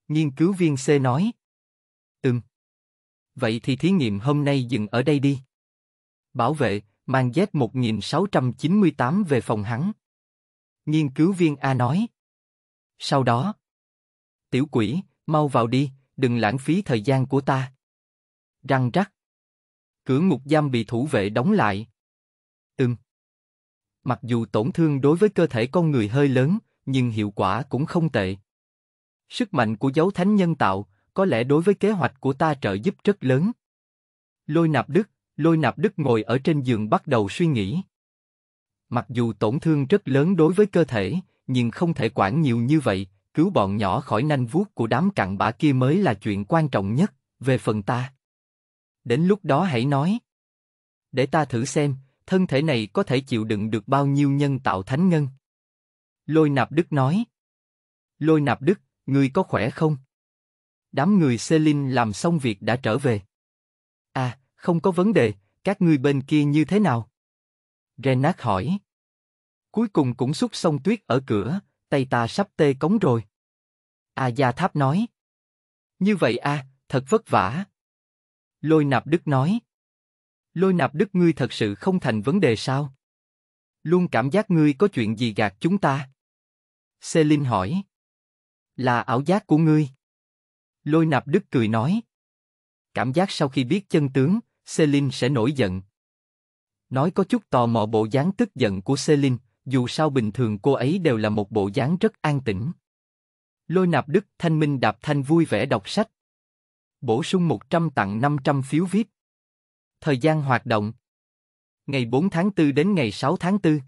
Nghiên cứu viên C nói. Ừm. Vậy thì thí nghiệm hôm nay dừng ở đây đi. Bảo vệ, mang Z1698 về phòng hắn. Nghiên cứu viên A nói. Sau đó. Tiểu quỷ, mau vào đi, đừng lãng phí thời gian của ta. Răng rắc. Cửa ngục giam bị thủ vệ đóng lại. Mặc dù tổn thương đối với cơ thể con người hơi lớn, nhưng hiệu quả cũng không tệ. Sức mạnh của dấu thánh nhân tạo, có lẽ đối với kế hoạch của ta trợ giúp rất lớn. Lôi nạp đức, lôi nạp đức ngồi ở trên giường bắt đầu suy nghĩ. Mặc dù tổn thương rất lớn đối với cơ thể, nhưng không thể quản nhiều như vậy, cứu bọn nhỏ khỏi nanh vuốt của đám cặn bã kia mới là chuyện quan trọng nhất, về phần ta. Đến lúc đó hãy nói. Để ta thử xem, thân thể này có thể chịu đựng được bao nhiêu nhân tạo thánh ngân? Lôi Nạp Đức nói. Lôi Nạp Đức, người có khỏe không? Đám người Selin làm xong việc đã trở về. À, không có vấn đề, các ngươi bên kia như thế nào? Renat hỏi. Cuối cùng cũng xúc xong tuyết ở cửa, tay ta sắp tê cống rồi. A à, Gia Tháp nói. Như vậy a, à, thật vất vả. Lôi Nạp Đức nói. Lôi nạp đức ngươi thật sự không thành vấn đề sao? Luôn cảm giác ngươi có chuyện gì gạt chúng ta? Selin hỏi. Là ảo giác của ngươi. Lôi nạp đức cười nói. Cảm giác sau khi biết chân tướng, Selin sẽ nổi giận. Nói có chút tò mò bộ dáng tức giận của Selin, dù sao bình thường cô ấy đều là một bộ dáng rất an tĩnh. Lôi nạp đức thanh minh đạp thanh vui vẻ đọc sách. Bổ sung 100 tặng 500 phiếu VIP. Thời gian hoạt động Ngày 4 tháng 4 đến ngày 6 tháng 4